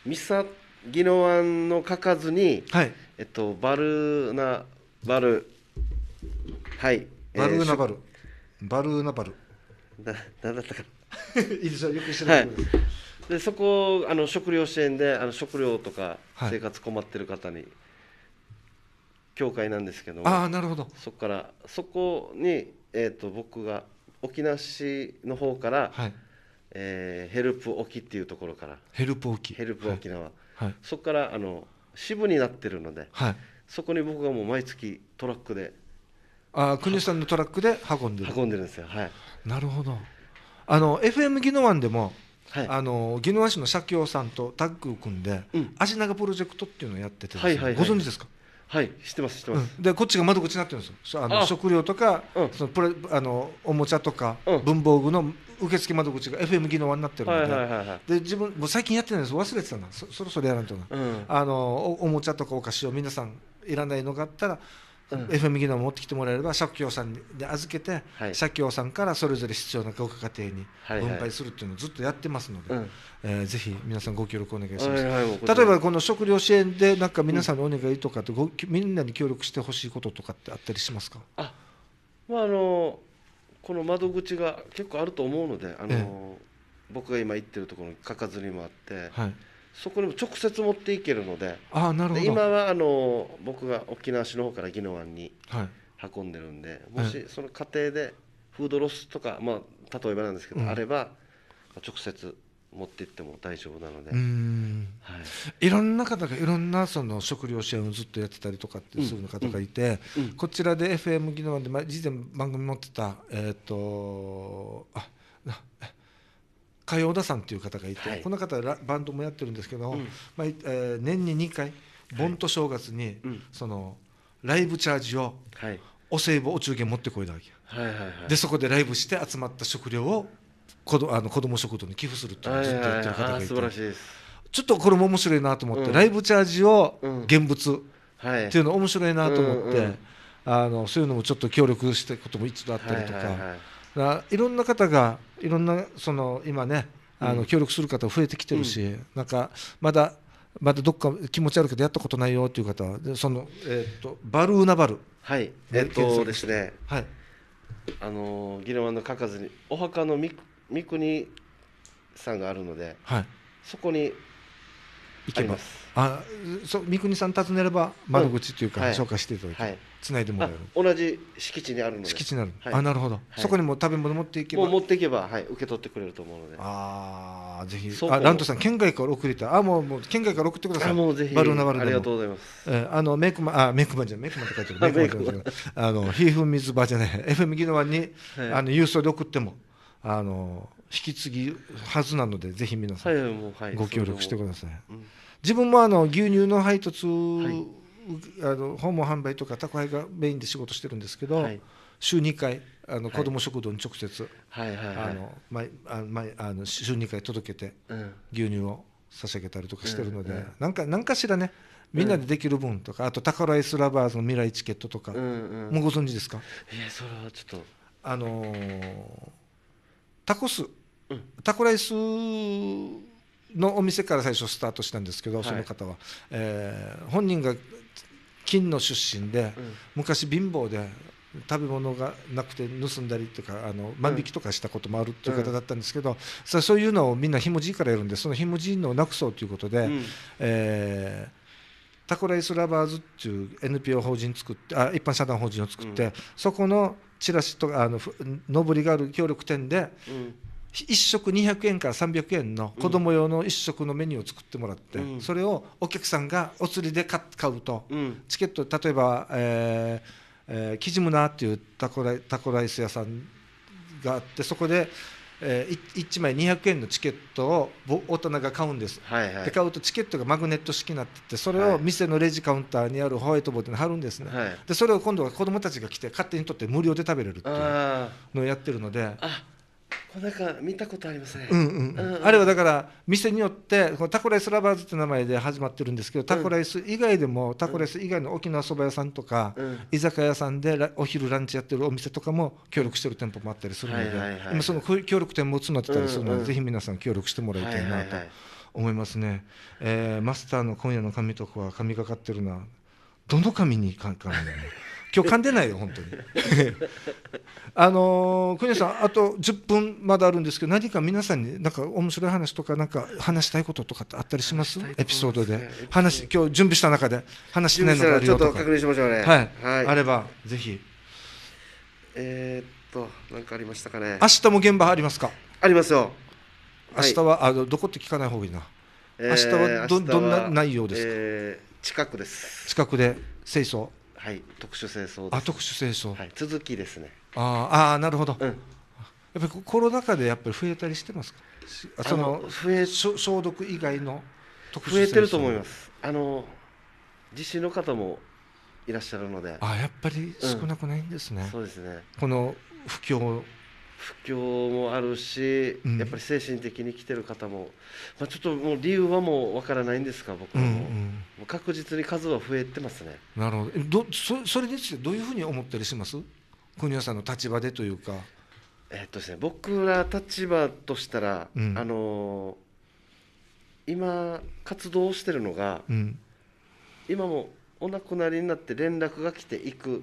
ミサ、宜野湾の書かずに、はい、えっと、バルナ。バル、はい。バルーナバル。バルーナバル。な何だったか *laughs* いいでしょ、よく知らない。でそこあの食料支援であの食料とか生活困ってる方に、教会なんですけどあなるほどそこからそこに、えーと、僕が沖縄市の方から、はい、えー、ヘルプ沖っていうところからヘルプ沖ヘルプ沖縄、はい、そこからあの支部になってるので、はい、そこに僕がもう毎月トラックでああ、国さんのトラックで運んでる運んでるんですよはいなるほどあの FM 宜野湾でも、はい、あの宜野湾市の社協さんとタッグを組んで、うん、足長プロジェクトっていうのをやってて、はいはいはい、ご存知ですかはい知ってます知ってます、うん、でこっちが窓口になってるんですよあの食料とか、うん、そのプレあのおもちゃとか、文房具の受付窓口が FM 技能になってるのではいはいはいはい、で自分もう最近やってないです忘れてたなそろそろやらんとな、うん、あのおもちゃとかお菓子を皆さんいらないのがあったら、うん、FM 技能持ってきてもらえれば社協さんで預けて、はい、借用さんからそれぞれ必要なご家庭に分配するっていうのをずっとやってますので、はいはい、えー、ぜひ皆さんご協力お願いします、はいはい、例えばこの食料支援でなんか皆さんのお願いとかってご、うん、みんなに協力してほしいこととかってあったりしますかあ、まあ、あのこの窓口が結構あると思うのであの、ええ、僕が今行ってるところにかかずりもあって、はいそこにも直接持っていけるのであなるほど今はあの僕が沖縄市の方から宜野湾に運んでるんで、はい、もしその過程でフードロスとか、まあ、例えばなんですけど、うん、あれば直接持って行っても大丈夫なので、はい、いろんな方がいろんなその食料支援をずっとやってたりとかってする方がいて、うんうん、こちらで FM 野湾で、まあ、以前番組持ってたえっ、ー、とあなえ嘉陽田さんという方がいて、はい、この方バンドもやってるんですけど、うん、まあえー、年に2回盆と正月に、はいそのライブチャージを、はい、お歳暮お中元持ってこいだわけ、はいはいはい、でそこでライブして集まった食料を子どあの子供も食堂に寄付するっていうのをずっとやってる方がいて、はいはい、ちょっとこれも面白いなと思って、うん、ライブチャージを現物っていうの面白いなと思って、うんうん、あのそういうのもちょっと協力したことも一度あったりとか。はいはいはいいろんな方がいろんなその今ねあの協力する方増えてきてるし、うん、なんかまだまだどっか気持ち悪くてやったことないよっていう方はその、えっと、バルーナバルはいえっとですねはいあのギルマンの書かずにお墓の三国さんがあるので、はい、そこに行けますあそ三国さん訪ねれば窓口というか、うんはい、紹介していただきます、はいつないでもらえる同じ敷地にあるので敷地にある、はい、あなるほど、はい、そこにも食べ物持っていけば持っていけば、はい、受け取ってくれると思うのでああぜひあラントさん県外から送りたいあもうもう県外から送ってくださいもうぜひバルナバルありがとうございます、えー、あのメイクマンあメイクマンじゃメイクマンって書いてるメイクマンじゃないあのひーふんみずじゃない FM ギノワに、はい、あの郵送で送ってもあの引き継ぎはずなのでぜひ皆さん、はいはい、ご協力してください、うん、自分もあの牛乳の配達、はいあの訪問販売とか宅配がメインで仕事してるんですけど、はい、週2回あの子ども食堂に直接週2回届けて、牛乳を差し上げたりとかしてるので、うんうん、なんかかしらねみんなでできる分とか、あと宝エスラバーズの未来チケットとか、うんうん、もうご存知ですかいやそれはちょっとあのー、タコス、うん、タコライスのお店から最初スタートしたんですけど、はい、その方は、えー、本人が金の出身で、昔貧乏で食べ物がなくて盗んだりとかあの万引きとかしたこともあるという方だったんですけど、さあそういうのをみんなひもじいからやるんでそのひもじいのをなくそうということで、えタコライスラバーズっていう NPO 法人作ってあ一般社団法人を作って、そこのチラシとかあののぼりがある協力店で、1食200円から300円の子供用の1食のメニューを作ってもらって、うん、それをお客さんがお釣りで買うと、うん、チケット例えば、えーえー、キジムナーっていうタコライタコライス屋さんがあってそこで、えー、1枚200円のチケットを大人が買うんです、はいはい、で買うとチケットがマグネット式になっててそれを店のレジカウンターにあるホワイトボードに貼るんですね、はい、でそれを今度は子供たちが来て勝手に取って無料で食べれるっていうのをやってるので。なんか見たことありますね、うんうんうんあれはだから店によってこのタコライスラバーズって名前で始まってるんですけど、うん、タコライス以外でもタコライス以外の沖縄そば屋さんとか、うん、居酒屋さんでお昼ランチやってるお店とかも協力してる店舗もあったりするので、はいはいはい、今その協力店も募ってたりするので、うんうん、ぜひ皆さん協力してもらいたいなと思いますね、はいはいはい、えー、マスターの今夜の髪とかは神がかってるなどの髪にかかるんだ今日噛んでないよ本当に *laughs* あの国吉さんあと10分まだあるんですけど何か皆さんになんか面白い話とかなんか話したいこととかってあったりしますエピソードで話今日準備した中で話してないのがあるよとか確認しましょうねはい、はい、あればぜひえー、っと何かありましたかね明日も現場ありますかありますよ明日は、はい、あのどこって聞かない方がいいな、えー、明日はどどんな内容ですか、えー、近くです近くで清掃はい特殊清掃あ特殊清掃、はい、続きですねああなるほど、うん、やっぱりコロナ禍でやっぱり増えたりしてますかその増え消毒以外の特殊増えてると思いますあの実施の方もいらっしゃるのであやっぱり少なくないんですね、うん、そうですねこの不況不況もあるし、やっぱり精神的に来てる方も、まあ、ちょっともう理由はもうわからないんですが、僕もう、んうん、確実に数は増えてますね。なるほど、どそそれについてどういうふうに思ったりします？国谷さんの立場でというか。えー、っとですね、僕ら立場としたら、うん、あのー、今活動してるのが、うん、今もお亡くなりになって連絡が来ていくっ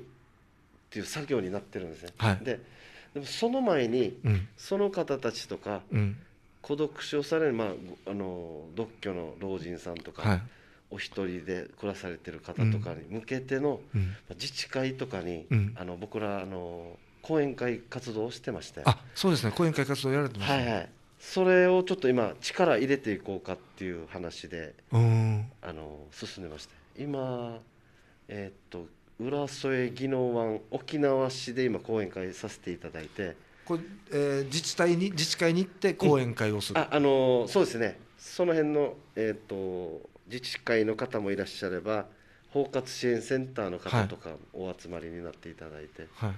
ていう作業になってるんですね。はい、で。でもその前に、その方たちとか、孤独死をされる、まあ、あの独居の老人さんとか、はい、お一人で暮らされてる方とかに向けての、うん、自治会とかに、うん、あの僕らあの講演会活動をしてましてあそうですね講演会活動やられてます、ね、はいはいそれをちょっと今力入れていこうかっていう話であの進んでまして今えー、っと浦添宜野湾沖縄市で今講演会させていただいてこれ、えー、自治体に自治会に行って講演会をする、うん、ああのそうですねその辺の、えーと、と自治会の方もいらっしゃれば包括支援センターの方とかお集まりになっていただいて、はい、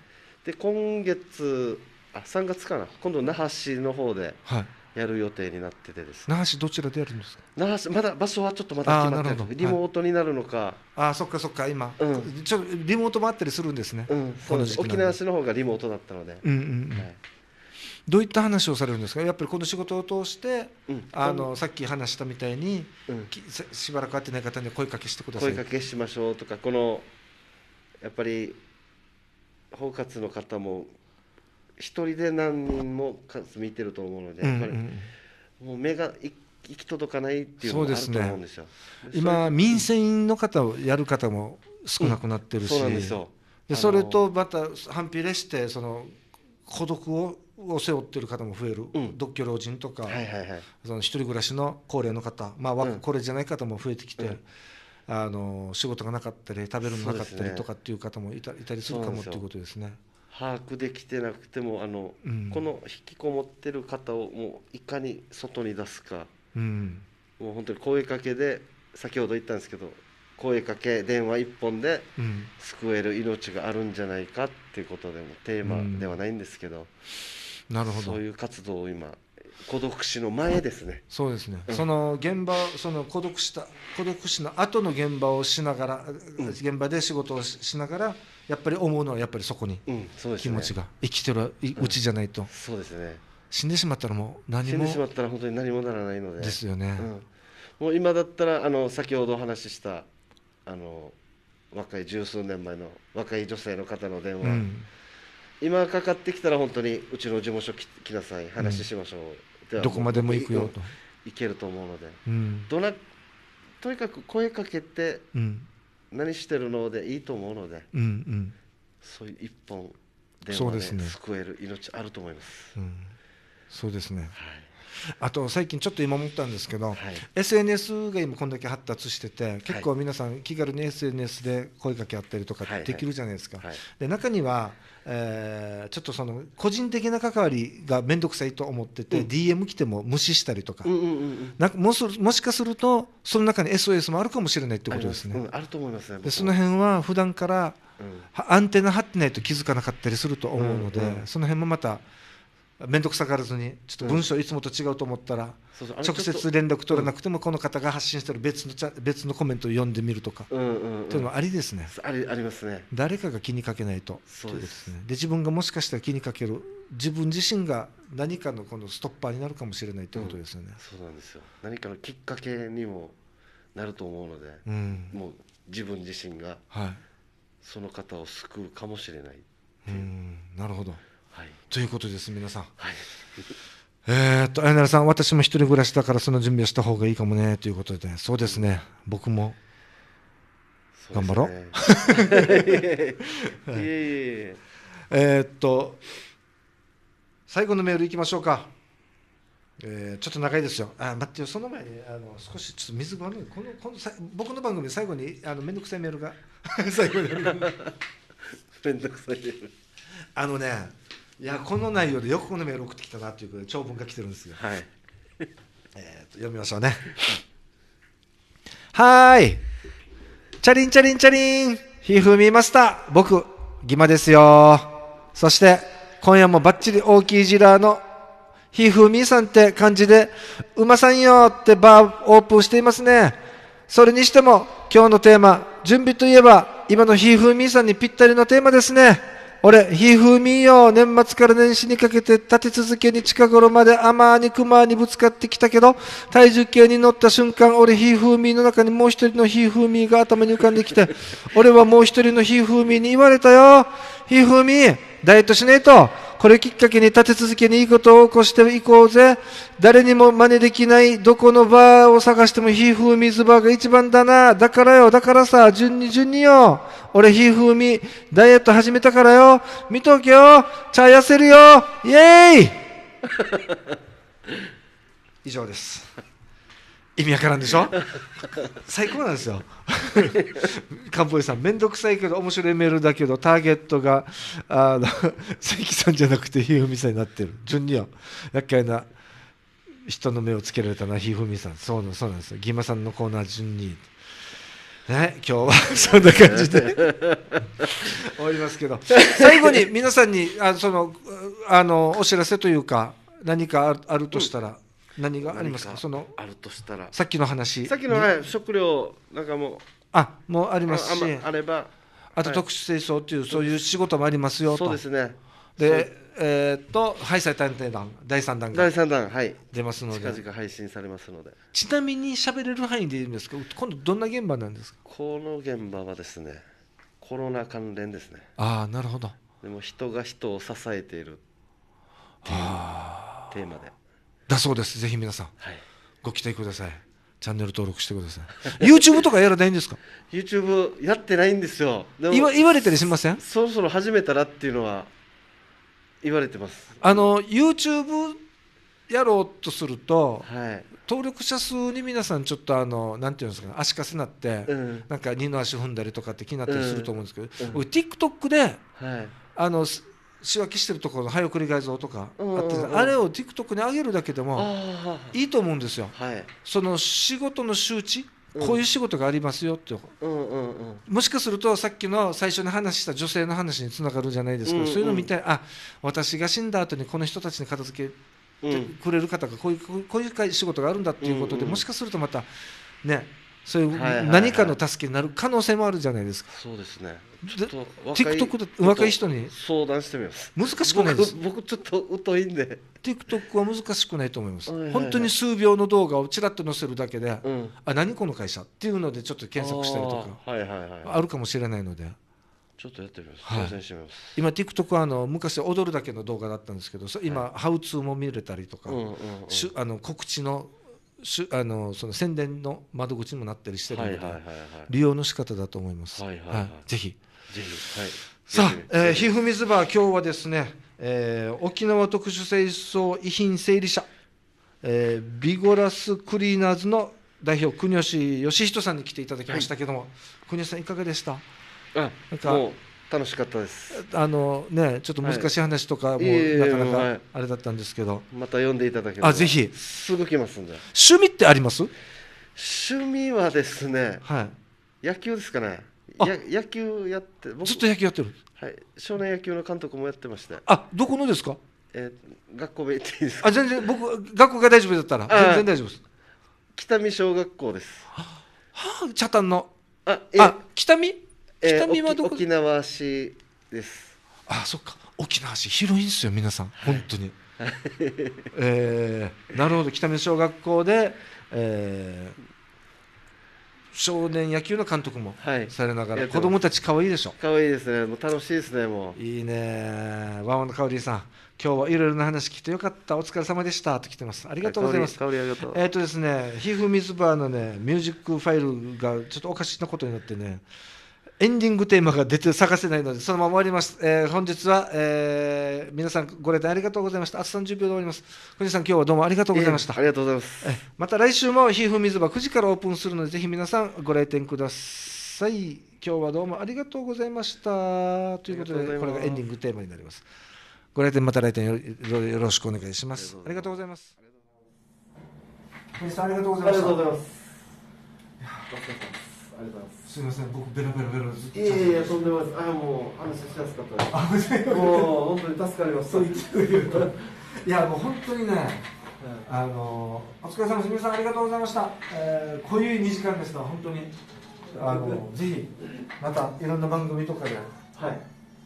で今月あ3月かな今度那覇市の方で、はいやる予定になっててです、ね、那覇市どちらでやるんですか那覇市まだ場所はちょっとまだ決まってないリモートになるのか、はい、あそっかそっか今、うん、ちょリモートもあったりするんですね、うん、です沖縄市の方がリモートだったので、うんうんうん、はい、どういった話をされるんですかやっぱりこの仕事を通して、うん、あのさっき話したみたいに、うん、しばらく会ってない方に声かけしてください声かけしましょうとかこのやっぱり包括の方も一人で何人も数見てると思うので、うんうん、もう目が行き届かないっていうのあると思うんですよ。すね、今民選の方をやる方も少なくなってるし、うん、そでそれとまた反比例してその孤独をを背負ってる方も増える、うん、独居老人とか、はいはいはい、その一人暮らしの高齢の方、まあ、高齢これじゃない方も増えてきて、うん、あの仕事がなかったり食べるのなかったりとかっていう方もいたいたりするかもっていうことですね。把握できてなくてもあの、うん、この引きこもってる方をもういかに外に出すか、うん、もう本当に声かけで先ほど言ったんですけど声かけ電話一本で救える命があるんじゃないかっていうことでもテーマではないんですけど、うん、なるほどそういう活動を今孤独死の前ですね。そうですね。うん、その現場その孤独した孤独死の後の現場をしながら、現場で仕事をしながら。やっぱり思うのはやっぱりそこに、気持ちが生きてるうちじゃないと、そうですね死んでしまったらもう何も死んでしまったら本当に何もならないのでですよね、もう今だったらあの先ほどお話ししたあの若い十数年前の若い女性の方の電話、うん、今かかってきたら本当にうちの事務所来なさい話しましょう、うん、どこまでも行くよと行けると思うので、うん、どなとにかく声かけて、うん、何してるのでいいと思うので、うんうん、そういう一本電話で、ね、救える命あると思います。うん、そうですね、はい *laughs* あと最近ちょっと今思ったんですけど、はい、SNS が今こんだけ発達してて結構皆さん気軽に SNS で声かけあったりとかできるじゃないですか。で中には、えー、ちょっとその個人的な関わりが面倒くさいと思ってて、うん、DM 来ても無視したりとかうんうんうん、なんかももしかするとその中に SOS もあるかもしれないってことですね。あ、うん、ると思います、ね、でその辺は普段から、うん、アンテナ張ってないと気づかなかったりすると思うので、うんうん、その辺もまた。面倒くさがらずにちょっと文章いつもと違うと思ったら、直接連絡取らなくてもこの方が発信してる別の別のコメントを読んでみるとか、というのはありですねありありますね誰かが気にかけないとそうですねで自分がもしかしたら気にかける自分自身が何かのこのストッパーになるかもしれないということですよね、そうなんですよ何かのきっかけにもなると思うので、うん、もう自分自身がその方を救うかもしれないいうんなるほどということです皆さん、はい、*laughs* えっと綾菜さん私も一人暮らしだからその準備をした方がいいかもねということでそうですね、僕も頑張ろう。えっと最後のメールいきましょうか。えー、ちょっと長いですよ。あ待ってよその前にあの少しちょっと水がこのこのさ僕の番組最後にあのめんどくさいメールが *laughs* 最後に *laughs* めんどくさいあのねいやこの内容でよくこのメール送ってきたなということで長文が来てるんですよ、はい、*laughs* えと読みましょうねはいチャリンチャリンチャリンひふみました僕ギマですよそして今夜もバッチリ大きいジラーのひふみさんって感じで馬さんよってバーオープンしていますねそれにしても今日のテーマ準備といえば今のひふみさんにぴったりのテーマですね俺、ひふみよ、年末から年始にかけて立て続けに近頃まで甘に熊にぶつかってきたけど、体重計に乗った瞬間、俺、ひふみの中にもう一人のひふみが頭に浮かんできて、俺はもう一人のひふみに言われたよ。ひふみ、ダイエットしねえと、これきっかけに立て続けにいいことを起こしていこうぜ。誰にも真似できない、どこのバーを探してもひふみズバーが一番だな。だからよ、だからさ、順に順によ。俺ひふみ、ダイエット始めたからよ。見とけよ。茶痩せるよ。イエーイ *laughs* 以上です。意味わからんでしょ最高なんですよカンボイさん面倒くさいけど面白いメールだけどターゲットがあの関さんじゃなくてひふみさんになってる順には厄介な人の目をつけられたなひふみさんそうそうなんですよギマさんのコーナー順にね、今日は *laughs* そんな感じで終わりますけど最後に皆さんにあそのあのお知らせというか何かあるとしたら、うん何がありますかそのあるとしたらさっきの話さっきの、はい、食料なんかもあもうありますしあればあと特殊清掃という、はい、そういう仕事もありますよとそうですねでえー、っと廃災探偵団第3弾が第3弾はい出ますので近々配信されますのでちなみに喋れる範囲でいいんですけど今度どんな現場なんですかこの現場はですねコロナ関連ですねああなるほどでも人が人を支えているっていうテーマでだそうですぜひ皆さん、はい、ご期待くださいチャンネル登録してください *laughs* YouTube とかやらないんですか YouTube やってないんですよ今言われたりしませんそろそろ始めたらっていうのは言われてますあの YouTube やろうとすると、はい、登録者数に皆さんちょっとあのなんていうんですか、ね、足かせなって、うん、なんか二の足踏んだりとかって気になったりすると思うんですけど、うん TikTok で、はい、あの仕分けしてるところの「はい送り返う」とかあって、あれを TikTok に上げるだけでもいいと思うんですよ。はい、その仕事の周知こういう仕事がありますよって、もしかするとさっきの最初に話した女性の話につながるじゃないですか、うんうん、そういうの見いあ私が死んだ後にこの人たちに片付けてくれる方がこういうこういう仕事があるんだっていうことで、もしかするとまたねそういう何かの助けになる可能性もあるじゃないですか。そうですねちょっと TikTok だ若い人に相談してみます難しくないです僕ちょっと疎いんで TikTok は難しくないと思います、はいはい、本当に数秒の動画をちらっと載せるだけで、うん、あ何この会社っていうのでちょっと検索したりとか、はいはいはい、あるかもしれないのでちょっとやってみます、はい、今 TikTok はあの昔踊るだけの動画だったんですけど今、はい、ハウツーも見れたりとか、うんうんうん、あの告知のしゅあのその宣伝の窓口にもなったりしてるので、はいはいはいはい、利用の仕方だと思います。はいはいはい、はい、ぜひはい、さあ、えー、ひふみずば、今日はですね、えー、沖縄特殊清掃遺品整理者、えー、ビゴラスクリーナーズの代表、国吉義人さんに来ていただきましたけども、はい、国吉さん、いかがでしたあなんか楽しかったですあのねちょっと難しい話とかも、なかなかあれだったんですけど、また読んでいただけあぜひすぐ来ますんで趣味ってあります趣味はですね、はい、野球ですかねや野球やって僕ずっと野球やってるはい少年野球の監督もやってましたあどこのですかえー、学校名っていいですかあ全然僕学校が大丈夫だったら全然大丈夫です北見小学校ですはあ北谷のあえあ北見北見はどこ、沖縄市ですあそっか沖縄市広いんですよ皆さん本当に、えー、なるほど北見小学校で、えー、少年野球の監督もされながら、はい、子供たち可愛いでしょ可愛いですねもう楽しいですねもういいねワンワンのカオリーさん今日はいろいろな話聞いてよかったお疲れ様でしたと来てますありがとうございますりあがとうえっ、ー、とですねひふみ場ばのねミュージックファイルがちょっとおかしなことになってねエンディングテーマが出て探せないので、そのまま終わります。えー、本日は、えー、皆さんご来店ありがとうございました。あと30秒で終わります。小西さん、今日はどうもありがとうございました。えー、ありがとうございます。また来週も、ひふみずば9時からオープンするので、ぜひ皆さんご来店ください。今日はどうもありがとうございました。ということで、これがエンディングテーマになります。ご来店、また来店よろしくお願いします。ありがとうございます。小西さん、ありがとうございます。ありがとうございます。ありがとうございます。すみません、僕ベロベロベロずっと。いやいやとんでもす。あもう話しやすかったもう本当に助かりました。いやもう本当にね、あのお疲れ様です皆さんありがとうございました。えー、こういう2時間でした本当に。あの *laughs* ぜひまたいろんな番組とかで、はい、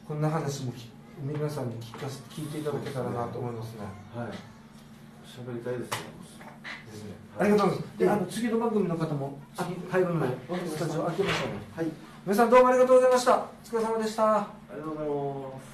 こんな話も皆さんに聞か聞いていただけたらなと思いますね。はい。喋りたいです *laughs* ありがとうございます。で、あの次の番組の方も、あ、入るのい、スタジオ開けましょうはい。皆さんどうもありがとうございました。お疲れ様でした。ありがとうございます。